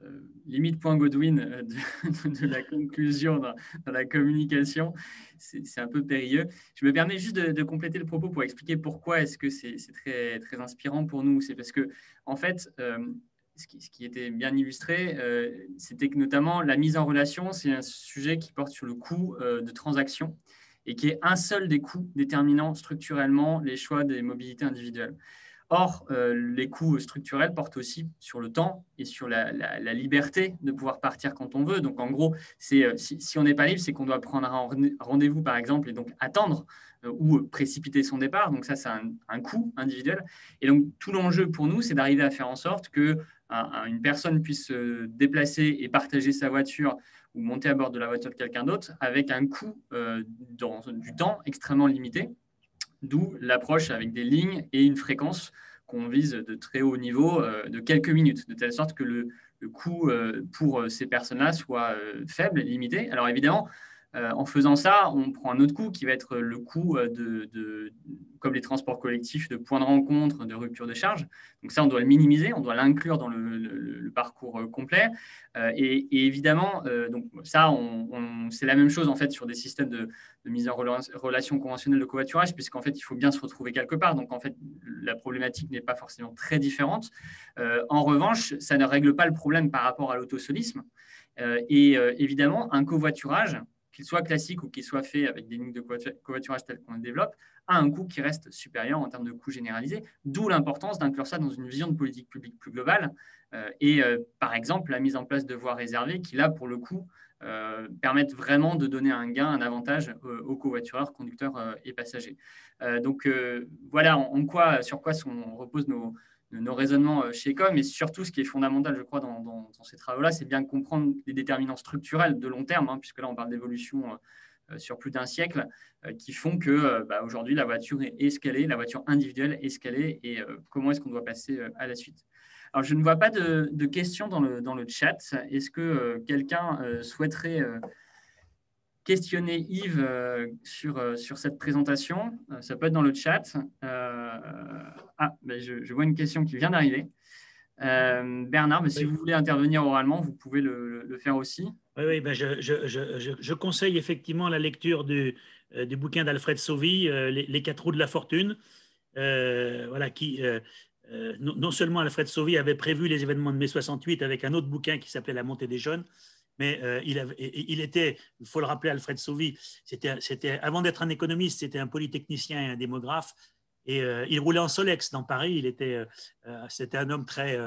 euh, limite point Godwin euh, [laughs] de, la conclusion dans, la communication. C'est un peu périlleux. Je me permets juste de, compléter le propos pour expliquer pourquoi est-ce que c'est très, inspirant pour nous. C'est parce que, en fait, euh, ce, qui, était bien illustré, c'était que notamment la mise en relation, c'est un sujet qui porte sur le coût de transaction et qui est un seul des coûts déterminant structurellement les choix des mobilités individuelles. Or, euh, les coûts structurels portent aussi sur le temps et sur la, liberté de pouvoir partir quand on veut. Donc, en gros, c'est, euh, si, on n'est pas libre, c'est qu'on doit prendre un rendez-vous, par exemple, et donc attendre euh, ou précipiter son départ. Donc, ça, c'est un, coût individuel. Et donc, tout l'enjeu pour nous, c'est d'arriver à faire en sorte que une personne puisse se déplacer et partager sa voiture ou monter à bord de la voiture de quelqu'un d'autre avec un coût du temps extrêmement limité d'où l'approche avec des lignes et une fréquence qu'on vise de très haut niveau euh, de quelques minutes, de telle sorte que le, coût euh, pour euh, ces personnes-là soit faible, limité. Alors évidemment, euh, en faisant ça, on prend un autre coût qui va être le coût euh, de, comme les transports collectifs, de points de rencontre, de rupture de charge. Donc ça, on doit le minimiser, on doit l'inclure dans le, parcours euh, complet. et, évidemment, ça, c'est la même chose en fait sur des systèmes de, mise en relation conventionnelle de covoiturage, puisqu'en fait, il faut bien se retrouver quelque part. Donc en fait, la problématique n'est pas forcément très différente. en revanche, ça ne règle pas le problème par rapport à l'autosolisme. et évidemment, un covoiturage, qu'il soit classique ou qu'il soit fait avec des lignes de covoiturage telles qu'on le développe, a un coût qui reste supérieur en termes de coût généralisé, d'où l'importance d'inclure ça dans une vision de politique publique plus globale. Euh, et euh, par exemple, la mise en place de voies réservées qui, là, pour le coup, euh, permettent vraiment de donner un gain, un avantage aux covoitureurs, conducteurs et passagers. donc voilà en, quoi, sur quoi sont, reposent nos, nos raisonnements euh, chez Com. Et surtout, ce qui est fondamental, je crois, dans, ces travaux-là, c'est bien de comprendre les déterminants structurels de long terme, hein, puisque là, on parle d'évolution euh, sur plus d'un siècle, euh, qui font que bah, aujourd'hui, la voiture est escalée, la voiture individuelle est escalée, et comment est-ce qu'on doit passer à la suite. Alors, je ne vois pas de, de questions dans le, dans le chat. Est-ce que quelqu'un souhaiterait questionner Yves euh, sur, euh, sur cette présentation. Euh, ça peut être dans le chat. ah, ben, je, vois une question qui vient d'arriver. Bernard, mais ben, si vous voulez intervenir oralement, vous pouvez le, faire aussi. Oui, oui ben je, je, je, je, conseille effectivement la lecture du, du bouquin d'Alfred Sauvy, les, quatre roues de la fortune. voilà, qui, non, non, seulement Alfred Sauvy avait prévu les événements de mai 68 avec un autre bouquin qui s'appelait La montée des jeunes, mais euh, il, il, était, il faut le rappeler, Alfred Sauvy, c'était, avant d'être un économiste, c'était un polytechnicien et un démographe, et euh, il roulait en Solex dans Paris, il était, euh, c'était un homme très,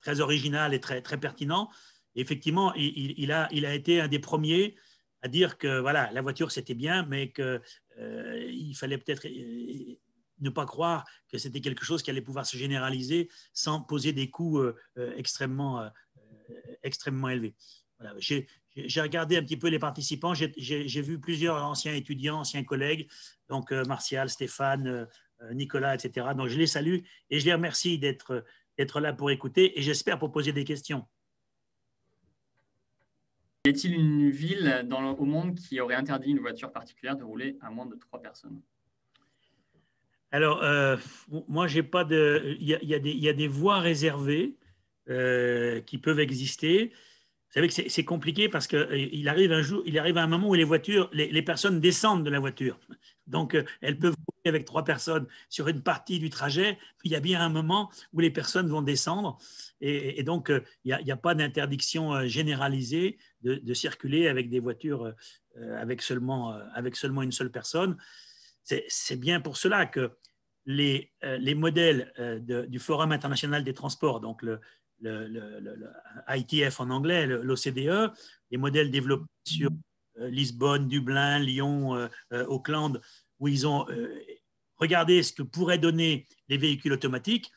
très, original et très, très pertinent. Et effectivement, il, a, il a été un des premiers à dire que voilà, la voiture c'était bien, mais qu'il fallait peut-être ne pas croire que c'était quelque chose qui allait pouvoir se généraliser sans poser des coûts extrêmement extrêmement élevé. j'ai regardé un petit peu les participants, j'ai vu plusieurs anciens étudiants, anciens collègues, donc euh, Martial, Stéphane, euh, euh, Nicolas, etc. Donc je les salue et je les remercie d'être là pour écouter et j'espère pour poser des questions. Y a-t-il une ville dans au monde qui aurait interdit une voiture particulière de rouler à moins de trois personnes Alors, moi, j'ai pas de. Il y, a des voies réservées euh, qui peuvent exister. Vous savez que c'est compliqué parce qu'il euh, arrive un jour, il arrive un moment où les voitures, les, personnes descendent de la voiture. Donc, euh, elles peuvent rouler avec trois personnes sur une partie du trajet. Il y a bien un moment où les personnes vont descendre. Et, donc, il n'y a, pas d'interdiction généralisée de, circuler avec des voitures avec seulement, avec seulement une seule personne. C'est bien pour cela que les, les modèles du Forum international des transports, donc le, le, ITF en anglais, l'OCDE, les modèles développés sur euh, Lisbonne, Dublin, Lyon, euh, euh, Auckland, où ils ont regardé ce que pourraient donner les véhicules automatiques.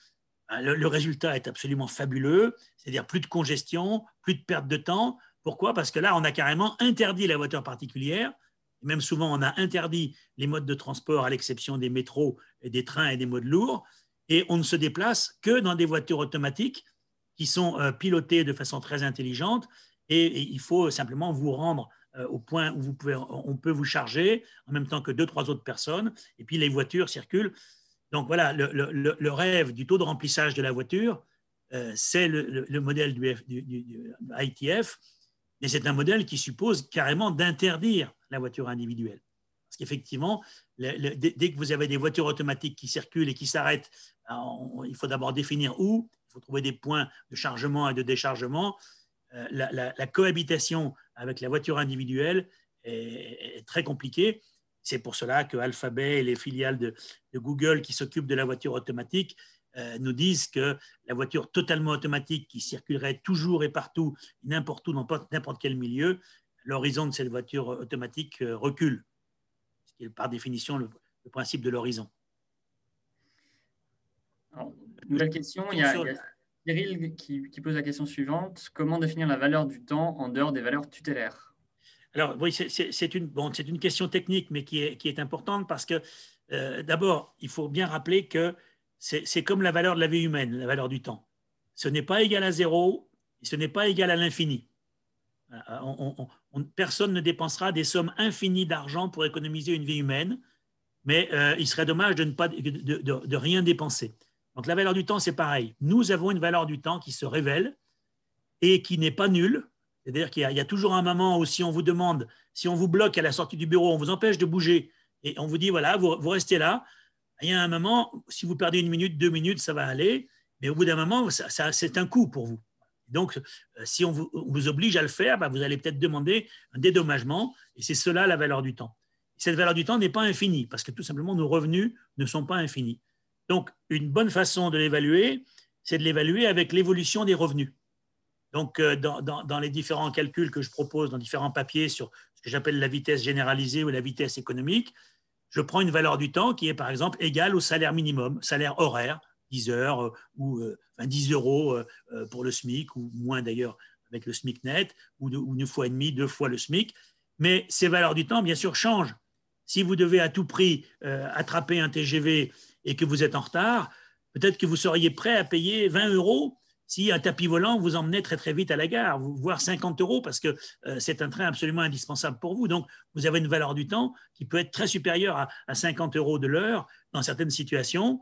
Ben, le, résultat est absolument fabuleux, c'est-à-dire plus de congestion, plus de perte de temps. Pourquoi Parce que là, on a carrément interdit la voiture particulière. Même souvent, on a interdit les modes de transport, à l'exception des métros, et des trains et des modes lourds. Et on ne se déplace que dans des voitures automatiques qui sont euh, pilotés de façon très intelligente et, il faut simplement vous rendre euh, au point où vous pouvez, on peut vous charger en même temps que deux, trois autres personnes, et puis les voitures circulent. Donc voilà, le, rêve du taux de remplissage de la voiture, euh, c'est le, modèle du, ITF, mais c'est un modèle qui suppose carrément d'interdire la voiture individuelle. Parce qu'effectivement, dès, que vous avez des voitures automatiques qui circulent et qui s'arrêtent, il faut d'abord définir où, trouver des points de chargement et de déchargement. Euh, la, cohabitation avec la voiture individuelle est, très compliquée. C'est pour cela que Alphabet et les filiales de, Google qui s'occupent de la voiture automatique euh, nous disent que la voiture totalement automatique qui circulerait toujours et partout, n'importe où, dans n'importe quel milieu, l'horizon de cette voiture automatique euh, recule, ce qui est par définition le, le principe de l'horizon. Nouvelle question. Il y, a, Cyril qui, pose la question suivante. Comment définir la valeur du temps en dehors des valeurs tutélaires Alors, oui, c'est une, une question technique, mais qui est, qui est importante parce que, euh, d'abord, il faut bien rappeler que c'est comme la valeur de la vie humaine, la valeur du temps. Ce n'est pas égal à zéro, ce n'est pas égal à l'infini. Euh, personne ne dépensera des sommes infinies d'argent pour économiser une vie humaine, mais euh, il serait dommage de, ne pas, de rien dépenser. Donc la valeur du temps, c'est pareil. Nous avons une valeur du temps qui se révèle et qui n'est pas nulle. C'est-à-dire qu'il y, a toujours un moment où si on vous demande, si on vous bloque à la sortie du bureau, on vous empêche de bouger et on vous dit, voilà, vous, restez là. Il y a un moment, si vous perdez une minute, deux minutes, ça va aller. Mais au bout d'un moment, c'est un coût pour vous. Donc, euh, si on vous, oblige à le faire, bah, vous allez peut-être demander un dédommagement. Et c'est cela la valeur du temps. Cette valeur du temps n'est pas infinie, parce que tout simplement, nos revenus ne sont pas infinis. Donc, une bonne façon de l'évaluer, c'est de l'évaluer avec l'évolution des revenus. Donc, euh, dans, les différents calculs que je propose, dans différents papiers sur ce que j'appelle la vitesse généralisée ou la vitesse économique, je prends une valeur du temps qui est, par exemple, égale au salaire minimum, salaire horaire, 10 heures euh, ou 10 euh, euros pour le SMIC, ou moins d'ailleurs avec le SMIC net, ou, une fois et demie, deux fois le SMIC. Mais ces valeurs du temps, bien sûr, changent. Si vous devez à tout prix attraper un TGV et que vous êtes en retard, peut-être que vous seriez prêt à payer 20 euros si un tapis volant vous emmenait très très vite à la gare, voire 50 euros, parce que euh, c'est un train absolument indispensable pour vous. Donc, vous avez une valeur du temps qui peut être très supérieure à, 50 euros de l'heure dans certaines situations.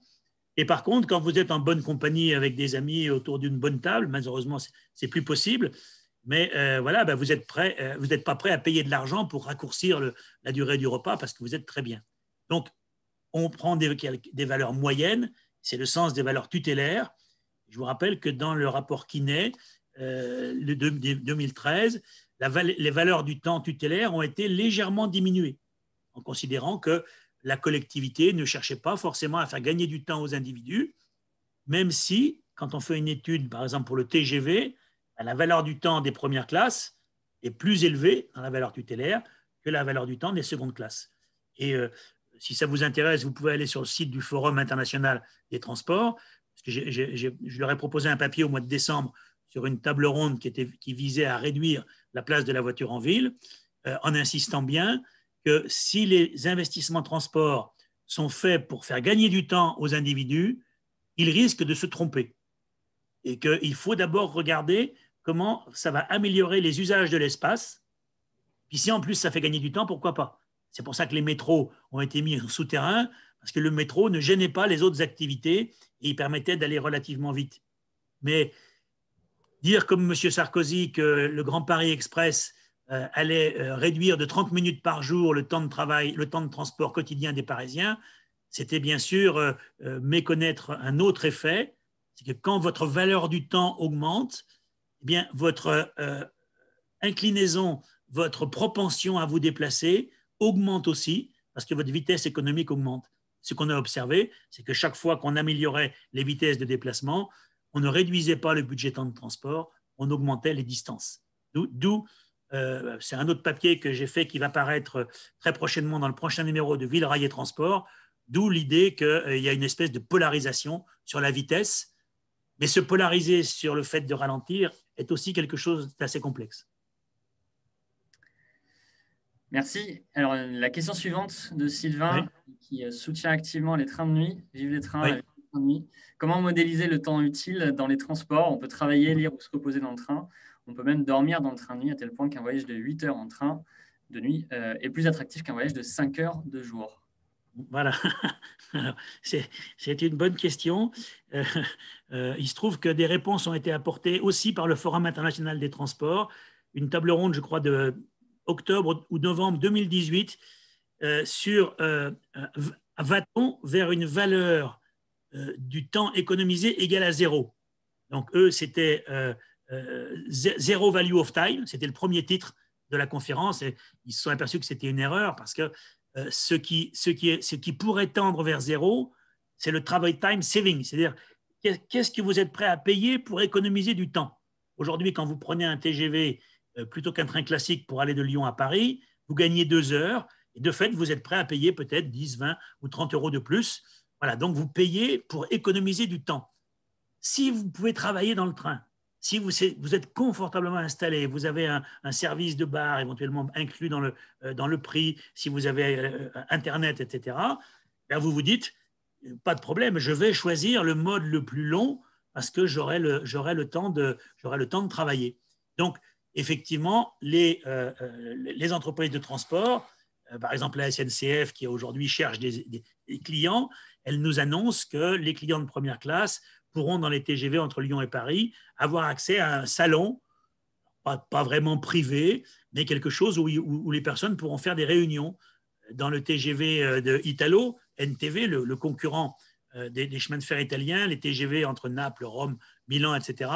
Et par contre, quand vous êtes en bonne compagnie avec des amis autour d'une bonne table, malheureusement, c'est plus possible. Mais euh, voilà, bah, vous n'êtes euh, pas prêt à payer de l'argent pour raccourcir la durée du repas parce que vous êtes très bien. Donc, on prend des, valeurs moyennes, c'est le sens des valeurs tutélaires. Je vous rappelle que dans le rapport Kiné euh, de, 2013, les valeurs du temps tutélaire ont été légèrement diminuées, en considérant que la collectivité ne cherchait pas forcément à faire gagner du temps aux individus, même si, quand on fait une étude, par exemple pour le TGV, ben, la valeur du temps des premières classes est plus élevée dans la valeur tutélaire que la valeur du temps des secondes classes. Et euh, si ça vous intéresse, vous pouvez aller sur le site du Forum international des transports. je leur ai proposé un papier au mois de décembre sur une table ronde qui, visait à réduire la place de la voiture en ville, euh, en insistant bien que si les investissements transport sont faits pour faire gagner du temps aux individus, ils risquent de se tromper. Et qu'il faut d'abord regarder comment ça va améliorer les usages de l'espace. Puis si en plus ça fait gagner du temps, pourquoi pas c'est pour ça que les métros ont été mis en souterrain, parce que le métro ne gênait pas les autres activités et il permettait d'aller relativement vite. Mais dire comme M. Sarkozy que le Grand Paris Express euh, allait euh, réduire de 30 minutes par jour le temps de travail, le temps de transport quotidien des Parisiens, c'était bien sûr euh, méconnaître un autre effet, c'est que quand votre valeur du temps augmente, eh bien votre inclinaison, votre propension à vous déplacer augmente aussi parce que votre vitesse économique augmente. Ce qu'on a observé, c'est que chaque fois qu'on améliorait les vitesses de déplacement, on ne réduisait pas le budget temps de transport, on augmentait les distances. D'où, euh, c'est un autre papier que j'ai fait qui va paraître très prochainement dans le prochain numéro de Ville, Rail et Transport, d'où l'idée qu'il euh, y a une espèce de polarisation sur la vitesse, mais se polariser sur le fait de ralentir est aussi quelque chose d'assez complexe. Merci. Alors, la question suivante de Sylvain, qui euh, soutient activement les trains de nuit. Vive les trains, les de nuit. Comment modéliser le temps utile dans les transports On peut travailler, lire ou se reposer dans le train. On peut même dormir dans le train de nuit à tel point qu'un voyage de 8 heures en train de nuit euh, est plus attractif qu'un voyage de 5 heures de jour. Voilà, [laughs] c'est une bonne question. Euh, il se trouve que des réponses ont été apportées aussi par le Forum international des transports, une table ronde, je crois, de octobre ou novembre 2018 euh, sur euh, euh, va-t-on vers une valeur du temps économisé égale à zéro. Donc eux, c'était Zero Value of Time, c'était le premier titre de la conférence et ils se sont aperçus que c'était une erreur parce que ce, qui, ce, qui ce qui pourrait tendre vers zéro, c'est le travail time saving, c'est-à-dire qu'est-ce que vous êtes prêt à payer pour économiser du temps. Aujourd'hui, quand vous prenez un TGV euh, plutôt qu'un train classique pour aller de Lyon à Paris, vous gagnez deux heures, et de fait, vous êtes prêt à payer peut-être 10, 20 ou 30 euros de plus. Voilà, donc vous payez pour économiser du temps. Si vous pouvez travailler dans le train, si vous, êtes confortablement installé, vous avez un, service de bar éventuellement inclus dans le, euh, dans le prix, si vous avez euh, Internet, etc., là ben vous vous dites, pas de problème, je vais choisir le mode le plus long parce que j'aurai le, le, temps de, le temps de travailler. Donc, effectivement, euh, euh, les, entreprises de transport, euh, par exemple la SNCF qui aujourd'hui cherche des, clients, elle nous annonce que les clients de première classe pourront dans les TGV entre Lyon et Paris avoir accès à un salon, pas, vraiment privé, mais quelque chose où, les personnes pourront faire des réunions. Dans le TGV de Italo, NTV, le, concurrent des, des, chemins de fer italiens, les TGV entre Naples, Rome, Milan, etc.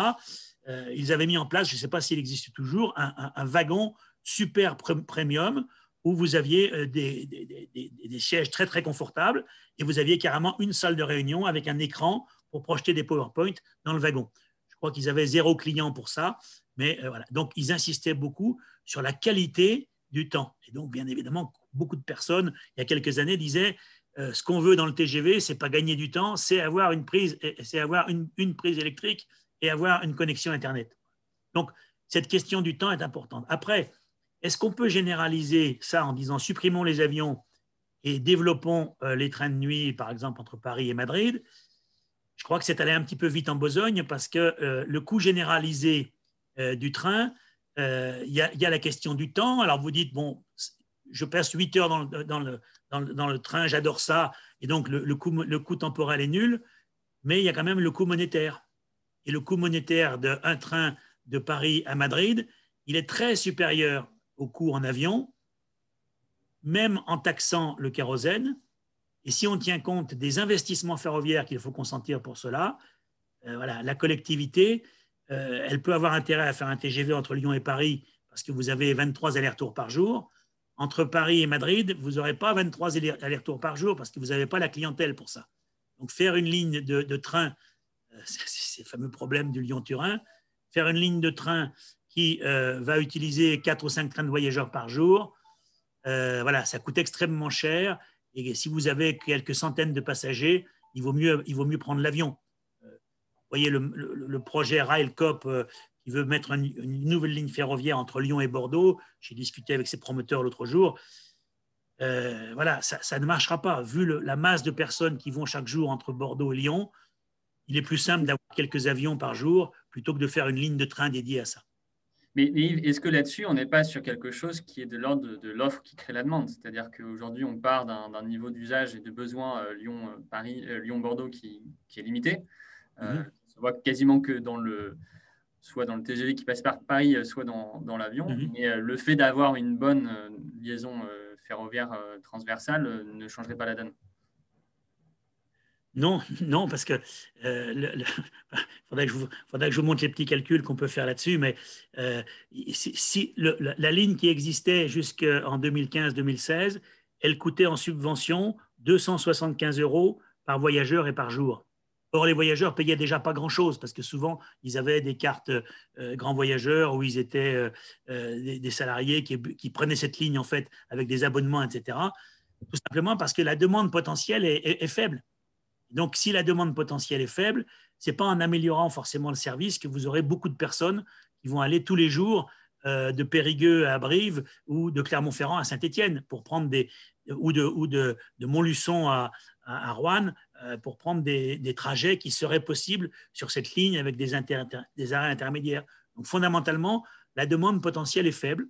Euh, ils avaient mis en place, je ne sais pas s'il existe toujours, un, wagon super premium où vous aviez euh, des, sièges très très confortables et vous aviez carrément une salle de réunion avec un écran pour projeter des PowerPoint dans le wagon. Je crois qu'ils avaient zéro client pour ça, mais euh, voilà. Donc ils insistaient beaucoup sur la qualité du temps. Et donc bien évidemment, beaucoup de personnes il y a quelques années disaient ce qu'on veut dans le TGV, c'est pas gagner du temps, c'est avoir une prise, c'est avoir une prise électrique et avoir une connexion Internet. Donc, cette question du temps est importante. Après, est-ce qu'on peut généraliser ça en disant supprimons les avions et développons euh, les trains de nuit, par exemple, entre Paris et Madrid Je crois que c'est allé un petit peu vite en Besogne parce que euh, le coût généralisé euh, du train, il y, a la question du temps. Alors vous dites, bon, je passe 8 heures dans le, dans le, train, j'adore ça, et donc le, le coût temporel est nul, mais il y a quand même le coût monétaire et le coût monétaire d'un train de Paris à Madrid, il est très supérieur au coût en avion, même en taxant le kérosène. Et si on tient compte des investissements ferroviaires qu'il faut consentir pour cela, euh, voilà, la collectivité, euh, elle peut avoir intérêt à faire un TGV entre Lyon et Paris parce que vous avez 23 allers-retours par jour. Entre Paris et Madrid, vous n'aurez pas 23 allers-retours par jour parce que vous n'avez pas la clientèle pour ça. Donc faire une ligne de, de train euh, [laughs] ces fameux problèmes du Lyon-Turin, faire une ligne de train qui euh, va utiliser 4 ou 5 trains de voyageurs par jour, euh, voilà, ça coûte extrêmement cher. Et si vous avez quelques centaines de passagers, il vaut mieux, prendre l'avion. Vous voyez le, projet RailCop qui veut mettre une, nouvelle ligne ferroviaire entre Lyon et Bordeaux. J'ai discuté avec ses promoteurs l'autre jour. voilà, ça, ne marchera pas. Vu la masse de personnes qui vont chaque jour entre Bordeaux et Lyon, il est plus simple d'avoir quelques avions par jour plutôt que de faire une ligne de train dédiée à ça. Mais, est-ce que là-dessus, on n'est pas sur quelque chose qui est de l'ordre de, l'offre qui crée la demande C'est-à-dire qu'aujourd'hui, on part d'un niveau d'usage et de besoin euh, Lyon-Paris, euh, euh, Lyon-Bordeaux qui, est limité. Mhm. On voit quasiment que dans le, soit dans le TGV qui passe par Paris, soit dans, l'avion. Mhm. Et le fait d'avoir une bonne liaison ferroviaire transversale ne changerait pas la donne. Non, [laughs] non, parce que euh, [laughs] il faudrait que je vous, montre les petits calculs qu'on peut faire là-dessus, mais euh, si, la, ligne qui existait jusqu'en 2015-2016, elle coûtait en subvention 275 euros par voyageur et par jour. Or, les voyageurs payaient déjà pas grand-chose parce que souvent, ils avaient des cartes grand euh, grands voyageurs où ils étaient des, salariés qui, prenaient cette ligne en fait avec des abonnements, etc. Tout simplement parce que la demande potentielle est faible. Donc, si la demande potentielle est faible, ce n'est pas en améliorant forcément le service que vous aurez beaucoup de personnes qui vont aller tous les jours euh, de Périgueux à Brive ou de Clermont-Ferrand à Saint-Étienne pour prendre des ou de, ou de, de Montluçon à, à, Rouen euh, pour prendre des, des, trajets qui seraient possibles sur cette ligne avec des, des arrêts intermédiaires. Donc, fondamentalement, la demande potentielle est faible.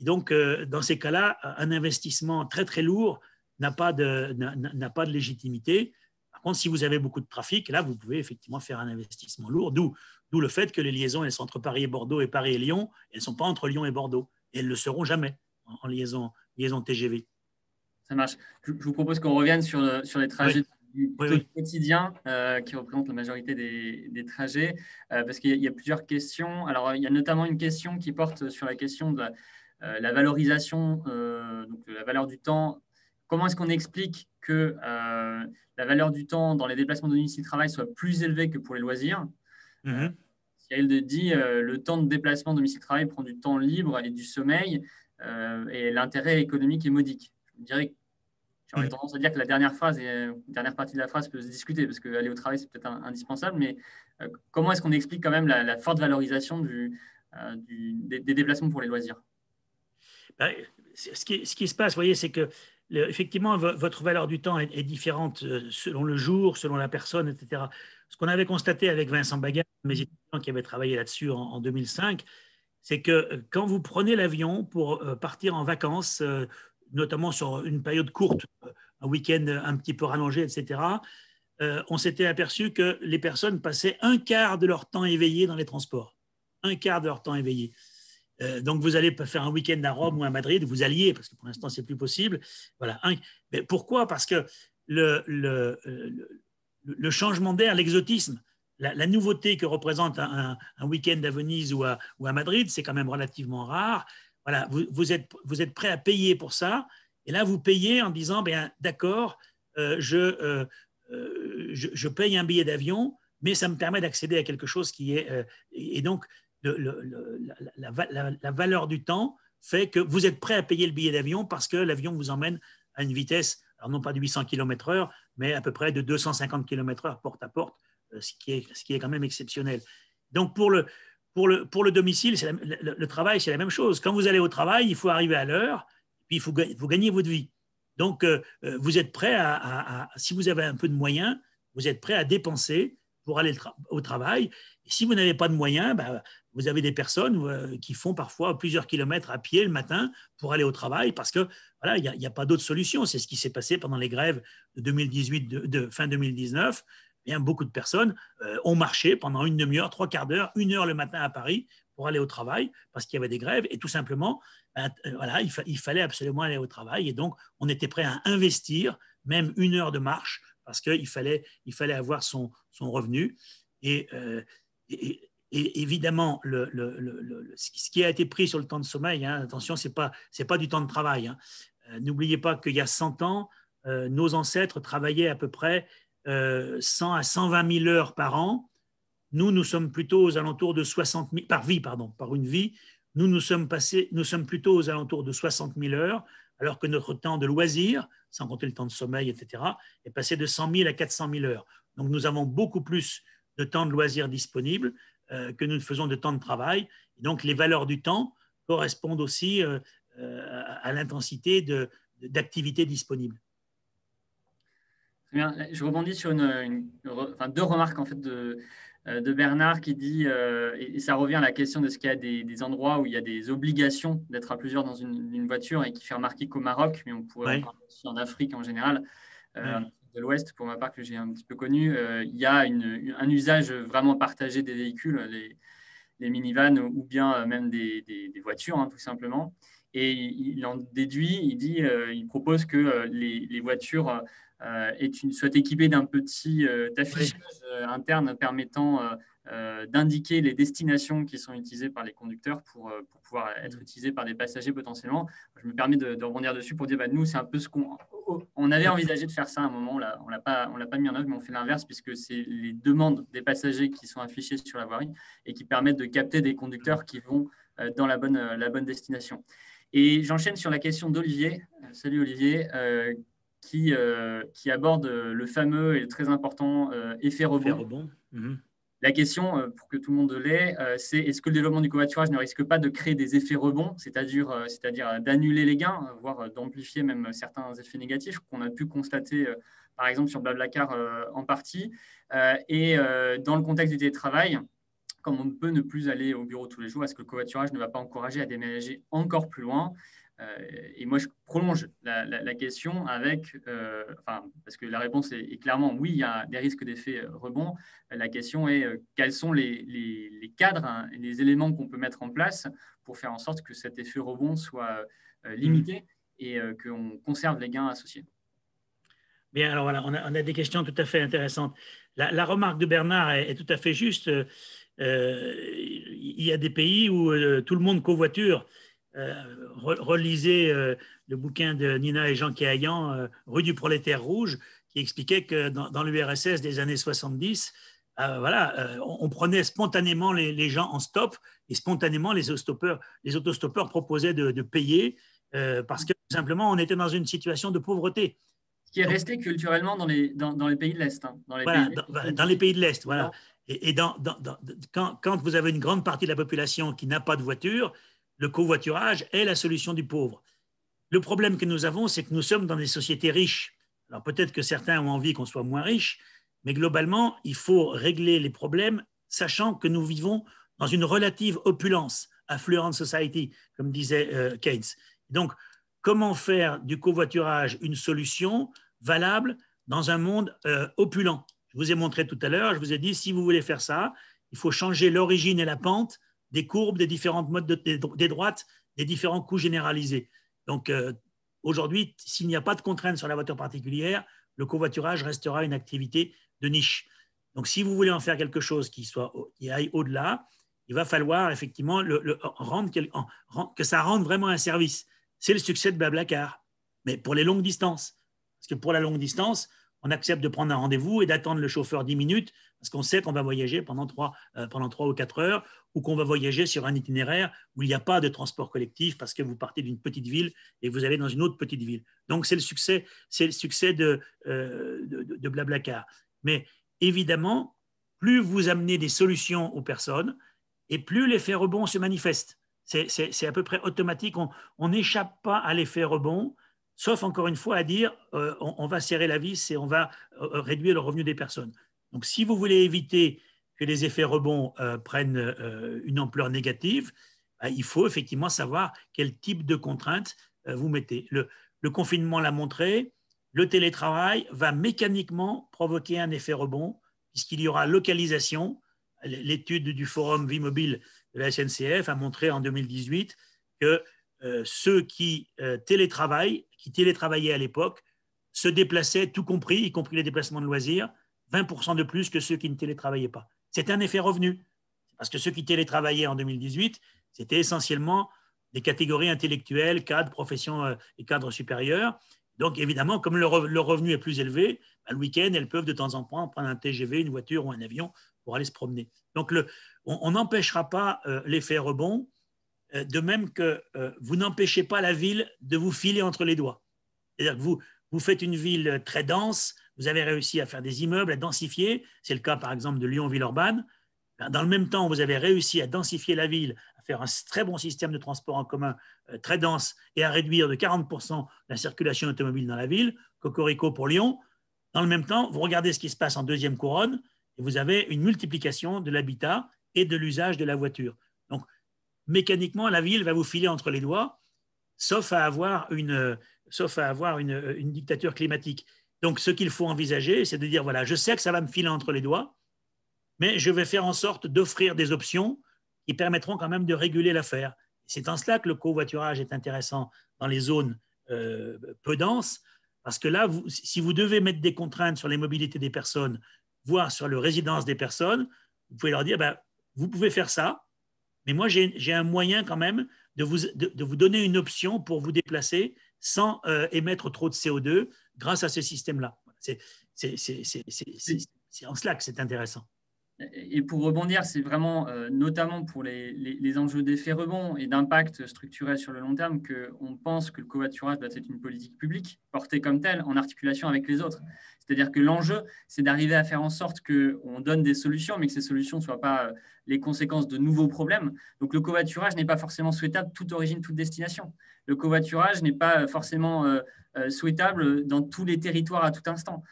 donc, euh, dans ces cas-là, un investissement très, très lourd n'a pas, de, n'a pas de légitimité contre, si vous avez beaucoup de trafic, là, vous pouvez effectivement faire un investissement lourd, d'où, d'où le fait que les liaisons, elles sont entre Paris et Bordeaux et Paris et Lyon, elles ne sont pas entre Lyon et Bordeaux. Et elles ne le seront jamais en, liaison, liaison TGV. Ça marche. Je, vous propose qu'on revienne sur, sur les trajets du quotidien euh, qui représentent la majorité des, des trajets, euh, parce qu'il y, a plusieurs questions. Alors, il y a notamment une question qui porte sur la question de la, euh, la valorisation, donc la valeur du temps Comment est-ce qu'on explique que euh, la valeur du temps dans les déplacements de domicile travail soit plus élevée que pour les loisirs mhm. Elle euh, de dit euh, le temps de déplacement de domicile travail prend du temps libre et du sommeil et l'intérêt économique est modique. Je dirais j'aurais mhm. tendance à dire que la dernière phrase et dernière partie de la phrase peut se discuter parce qu'aller au travail c'est peut-être indispensable, mais comment est-ce qu'on explique quand même la, forte valorisation du, des, déplacements pour les loisirs ben, ce, qui, ce qui se passe, vous voyez, c'est que effectivement, votre valeur du temps est, différente euh, selon le jour, selon la personne, etc. Ce qu'on avait constaté avec Vincent Bagat, mes étudiants qui avaient travaillé là-dessus en 2005, c'est que euh, quand vous prenez l'avion pour euh, partir en vacances, notamment sur une période courte, un week-end un petit peu rallongé, etc., on s'était aperçu que les personnes passaient un quart de leur temps éveillé dans les transports. Un quart de leur temps éveillé. Euh, donc, vous allez faire un week-end à Rome ou à Madrid, vous alliez, parce que pour l'instant, c'est plus possible. Voilà. pourquoi Parce que le, le, euh, changement d'air, l'exotisme, la, nouveauté que représente un, week-end à Venise ou à, ou à Madrid, c'est quand même relativement rare. Voilà, vous, êtes, vous êtes prêt à payer pour ça. Et là, vous payez en disant, ben, d'accord, euh, je, je, je, paye un billet d'avion, mais ça me permet d'accéder à quelque chose qui est... et donc, la, valeur du temps fait que vous êtes prêt à payer le billet d'avion parce que l'avion vous emmène à une vitesse, alors non pas de 800 km/h, mais à peu près de 250 km/h porte à porte, euh, ce qui, est, ce qui est quand même exceptionnel. Donc pour le, pour le, pour le domicile, le, travail, c'est la même chose. Quand vous allez au travail, il faut arriver à l'heure, puis il faut, vous gagnez votre vie. Donc euh, euh, vous êtes prêt à, si vous avez un peu de moyens, vous êtes prêt à dépenser pour aller au travail. Et si vous n'avez pas de moyens, bah, vous avez des personnes euh, qui font parfois plusieurs kilomètres à pied le matin pour aller au travail parce que voilà, il n'y a, pas d'autre solution. C'est ce qui s'est passé pendant les grèves de 2018, de, fin 2019. Eh beaucoup de personnes euh, ont marché pendant une demi-heure, trois quarts d'heure, une heure le matin à Paris pour aller au travail parce qu'il y avait des grèves et tout simplement, bah, euh, voilà, il, il, fallait absolument aller au travail et donc on était prêt à investir même une heure de marche parce qu'il fallait, il fallait avoir son, son revenu. Et, euh, évidemment, le, le, le, ce qui a été pris sur le temps de sommeil, hein, attention, ce n'est pas, pas du temps de travail. Hein. Euh, n'oubliez pas qu'il y a 100 ans, euh, nos ancêtres travaillaient à peu près 100 à 120 000 heures par an. Nous, nous sommes plutôt aux alentours de 60 000, par vie, pardon, par une vie. Nous, nous sommes, passés, nous sommes plutôt aux alentours de 60 000 heures alors que notre temps de loisir, sans compter le temps de sommeil, etc., est passé de 100 000 à 400 000 heures. Donc nous avons beaucoup plus de temps de loisir disponible euh, que nous ne faisons de temps de travail. Et donc les valeurs du temps correspondent aussi euh, euh, à l'intensité d'activités disponible. Très bien. Je rebondis sur deux remarques en fait de, euh, de Bernard qui dit, euh, et ça revient à la question de ce qu'il y a des, endroits où il y a des obligations d'être à plusieurs dans une, voiture et qui fait remarquer qu'au Maroc, mais on pourrait en aussi en Afrique en général, euh, de l'Ouest, pour ma part que j'ai un petit peu connu, il y a un usage vraiment partagé des véhicules, les, minivans ou bien même des, voitures, hein, tout simplement. Et il en déduit, il dit, il propose que les voitures et euh, tu équipé d'un petit euh, affichage euh, interne permettant d'indiquer les destinations qui sont utilisées par les conducteurs pour, pouvoir être mm. utilisées par des passagers potentiellement. Je me permets de, rebondir dessus pour dire, bah, nous, c'est un peu ce qu'on on avait envisagé de faire ça à un moment, là, on ne l'a pas mis en œuvre, mais on fait l'inverse puisque c'est les demandes des passagers qui sont affichées sur la voirie et qui permettent de capter des conducteurs mm. qui vont dans la bonne, la bonne destination. Et j'enchaîne sur la question d'Olivier. Salut Olivier, qui, euh, qui aborde euh, le fameux et très important euh, effet rebond. Mhm. La question, pour que tout le monde l'ait, c'est est-ce que le développement du covoiturage ne risque pas de créer des effets rebonds, c'est-à-dire c'est-à-dire d'annuler les gains, voire d'amplifier même certains effets négatifs qu'on a pu constater, par exemple, sur Blablacar en partie. et dans le contexte du télétravail, comme on ne peut ne plus aller au bureau tous les jours, est-ce que le covoiturage ne va pas encourager à déménager encore plus loin euh, et moi, je prolonge la, question avec, euh, enfin, parce que la réponse est, clairement oui, il y a des risques d'effet euh, rebond. La question est quels sont les, cadres, hein, et les éléments qu'on peut mettre en place pour faire en sorte que cet effet rebond soit limité mm. et qu'on conserve les gains associés. Bien, alors voilà, on a, des questions tout à fait intéressantes. La, remarque de Bernard est, est, tout à fait juste. il y a des pays où tout le monde covoiture euh, relisez euh, le bouquin de Nina et Jean Kéaillan, euh, Rue du prolétaire rouge, qui expliquait que dans, l'URSS des années 70, voilà, on, prenait spontanément les, gens en stop et spontanément les, les autostoppeurs proposaient de, payer parce que simplement on était dans une situation de pauvreté. qui est resté culturellement dans les, pays de l'Est. Hein, dans, les pays de l'Est. voilà. Et, quand, vous avez une grande partie de la population qui n'a pas de voiture, le covoiturage est la solution du pauvre. Le problème que nous avons, c'est que nous sommes dans des sociétés riches. Alors peut-être que certains ont envie qu'on soit moins riche, mais globalement, il faut régler les problèmes, sachant que nous vivons dans une relative opulence, affluent society, comme disait euh, Keynes. Donc, comment faire du covoiturage une solution valable dans un monde euh, opulent Je vous ai montré tout à l'heure, je vous ai dit, si vous voulez faire ça, il faut changer l'origine et la pente des courbes, des différentes modes des, droites, des différents coûts généralisés. Donc euh, aujourd'hui, s'il n'y a pas de contraintes sur la voiture particulière, le covoiturage restera une activité de niche. Donc si vous voulez en faire quelque chose qui, soit, aille au-delà, il va falloir effectivement que ça rende vraiment un service. C'est le succès de Blablacar, mais pour les longues distances. Parce que pour la longue distance, on accepte de prendre un rendez-vous et d'attendre le chauffeur 10 minutes parce qu'on sait qu'on va voyager euh, pendant trois, ou quatre heures, ou qu'on va voyager sur un itinéraire où il n'y a pas de transport collectif parce que vous partez d'une petite ville et vous allez dans une autre petite ville. Donc c'est le succès, c'est le succès de, euh, Blablacar. Mais évidemment, plus vous amenez des solutions aux personnes et plus l'effet rebond se manifeste. C'est à peu près automatique. On n'échappe pas à l'effet rebond, sauf encore une fois à dire euh, on, va serrer la vis et on va réduire le revenu des personnes. Donc, si vous voulez éviter que les effets rebonds euh, prennent euh, une ampleur négative, bah, il faut effectivement savoir quel type de contraintes euh, vous mettez. Le, confinement l'a montré, le télétravail va mécaniquement provoquer un effet rebond, puisqu'il y aura localisation. L'étude du forum Vie Mobile de la SNCF a montré en 2018 que ceux qui qui télétravaillaient à l'époque, se déplaçaient, tout compris, y compris les déplacements de loisirs, 20% de plus que ceux qui ne télétravaillaient pas. C'est un effet revenu. Parce que ceux qui télétravaillaient en 2018, c'était essentiellement des catégories intellectuelles, cadres, professions euh, et cadres supérieurs. Donc évidemment, comme le, revenu est plus élevé, bah, le week-end, elles peuvent de temps en temps prendre un TGV, une voiture ou un avion pour aller se promener. Donc on n'empêchera pas euh, l'effet rebond, euh, de même que vous n'empêchez pas la ville de vous filer entre les doigts. C'est-à-dire que vous faites une ville très dense, vous avez réussi à faire des immeubles, à densifier. C'est le cas, par exemple, de Lyon-Villeurbanne. Ben, dans le même temps, vous avez réussi à densifier la ville, à faire un très bon système de transport en commun euh, très dense et à réduire de 40% la circulation automobile dans la ville, Cocorico pour Lyon. Dans le même temps, vous regardez ce qui se passe en deuxième couronne et vous avez une multiplication de l'habitat et de l'usage de la voiture. Donc, mécaniquement, la ville va vous filer entre les doigts, sauf à avoir une, euh, sauf à avoir une, euh, une dictature climatique. Donc, ce qu'il faut envisager, c'est de dire, voilà, je sais que ça va me filer entre les doigts, mais je vais faire en sorte d'offrir des options qui permettront quand même de réguler l'affaire. C'est en cela que le covoiturage est intéressant dans les zones euh, peu denses, parce que là, si vous devez mettre des contraintes sur les mobilités des personnes, voire sur la résidence des personnes, vous pouvez leur dire, ben, vous pouvez faire ça, mais moi, j'ai un moyen quand même de vous donner une option pour vous déplacer sans euh, émettre trop de CO2 grâce à ce système-là. C'est en cela que c'est intéressant. Et pour rebondir, c'est vraiment euh, notamment pour les, les, enjeux d'effet rebond et d'impact structurel sur le long terme qu'on pense que le covoiturage doit être une politique publique portée comme telle en articulation avec les autres. C'est-à-dire que l'enjeu, c'est d'arriver à faire en sorte qu'on donne des solutions, mais que ces solutions ne soient pas euh, les conséquences de nouveaux problèmes. Donc le covoiturage n'est pas forcément souhaitable toute origine, toute destination. Le covoiturage n'est pas forcément euh, souhaitable dans tous les territoires à tout instant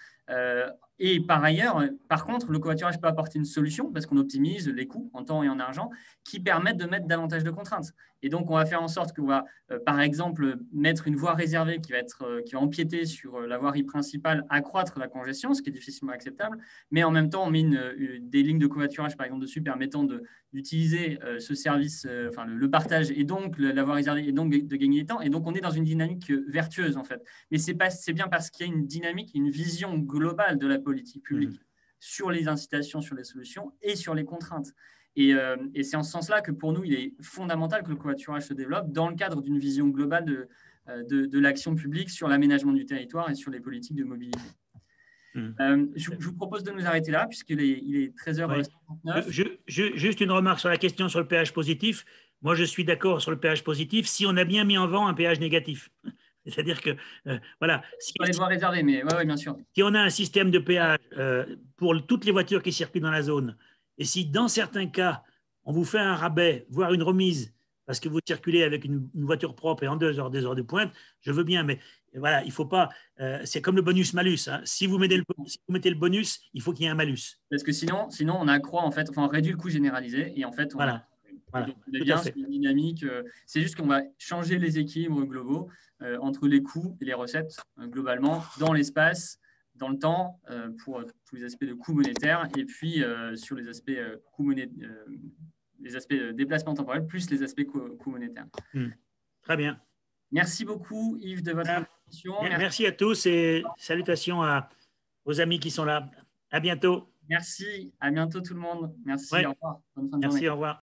et par ailleurs, euh, par contre, le covoiturage peut apporter une solution parce qu'on optimise les coûts en temps et en argent qui permettent de mettre davantage de contraintes. Et donc, on va faire en sorte qu'on va, euh, par exemple, mettre une voie réservée qui va, être, euh, qui va empiéter sur la voirie principale, accroître la congestion, ce qui est difficilement acceptable. Mais en même temps, on met des lignes de covoiturage, par exemple, dessus permettant d'utiliser ce service, enfin, le, partage et donc la voie réservée et donc de gagner du temps. Et donc, on est dans une dynamique vertueuse, en fait. Mais c'est bien parce qu'il y a une dynamique, une vision globale de la population politiques publiques mm. sur les incitations, sur les solutions et sur les contraintes. Et, euh, et c'est en ce sens-là que pour nous, il est fondamental que le covoiturage se développe dans le cadre d'une vision globale de, euh, de, l'action publique sur l'aménagement du territoire et sur les politiques de mobilité. Mm. Euh, je, vous propose de nous arrêter là, puisqu'il est, il est 13h59. juste une remarque sur la question sur le péage positif. Moi, je suis d'accord sur le péage positif si on a bien mis en vent un péage négatif. C'est-à-dire que, euh, voilà. Si, on mais bien sûr. on a un système de péage euh, pour toutes les voitures qui circulent dans la zone, et si dans certains cas, on vous fait un rabais, voire une remise, parce que vous circulez avec une, voiture propre et en deux heures, deux heures de pointe, je veux bien, mais voilà, il faut pas. Euh, c'est comme le bonus-malus. Hein. Si, vous mettez le bonus, il faut qu'il y ait un malus. Parce que sinon, sinon on accroît, en fait, enfin, on réduit le coût généralisé et en fait, on, voilà. Voilà, une dynamique. C'est juste qu'on va changer les équilibres globaux. Euh, entre les coûts et les recettes, euh, globalement, dans l'espace, dans le temps, euh, pour tous les aspects de coûts monétaires, et puis sur les aspects coûts monétaires, les aspects déplacement temporel, plus les aspects coûts monétaires. Hmm. Très bien. Merci beaucoup, Yves, de votre attention. Merci. à tous et salutations à, aux amis qui sont là. À bientôt. Merci. À bientôt, tout le monde. Merci. Au revoir. Merci. Au revoir.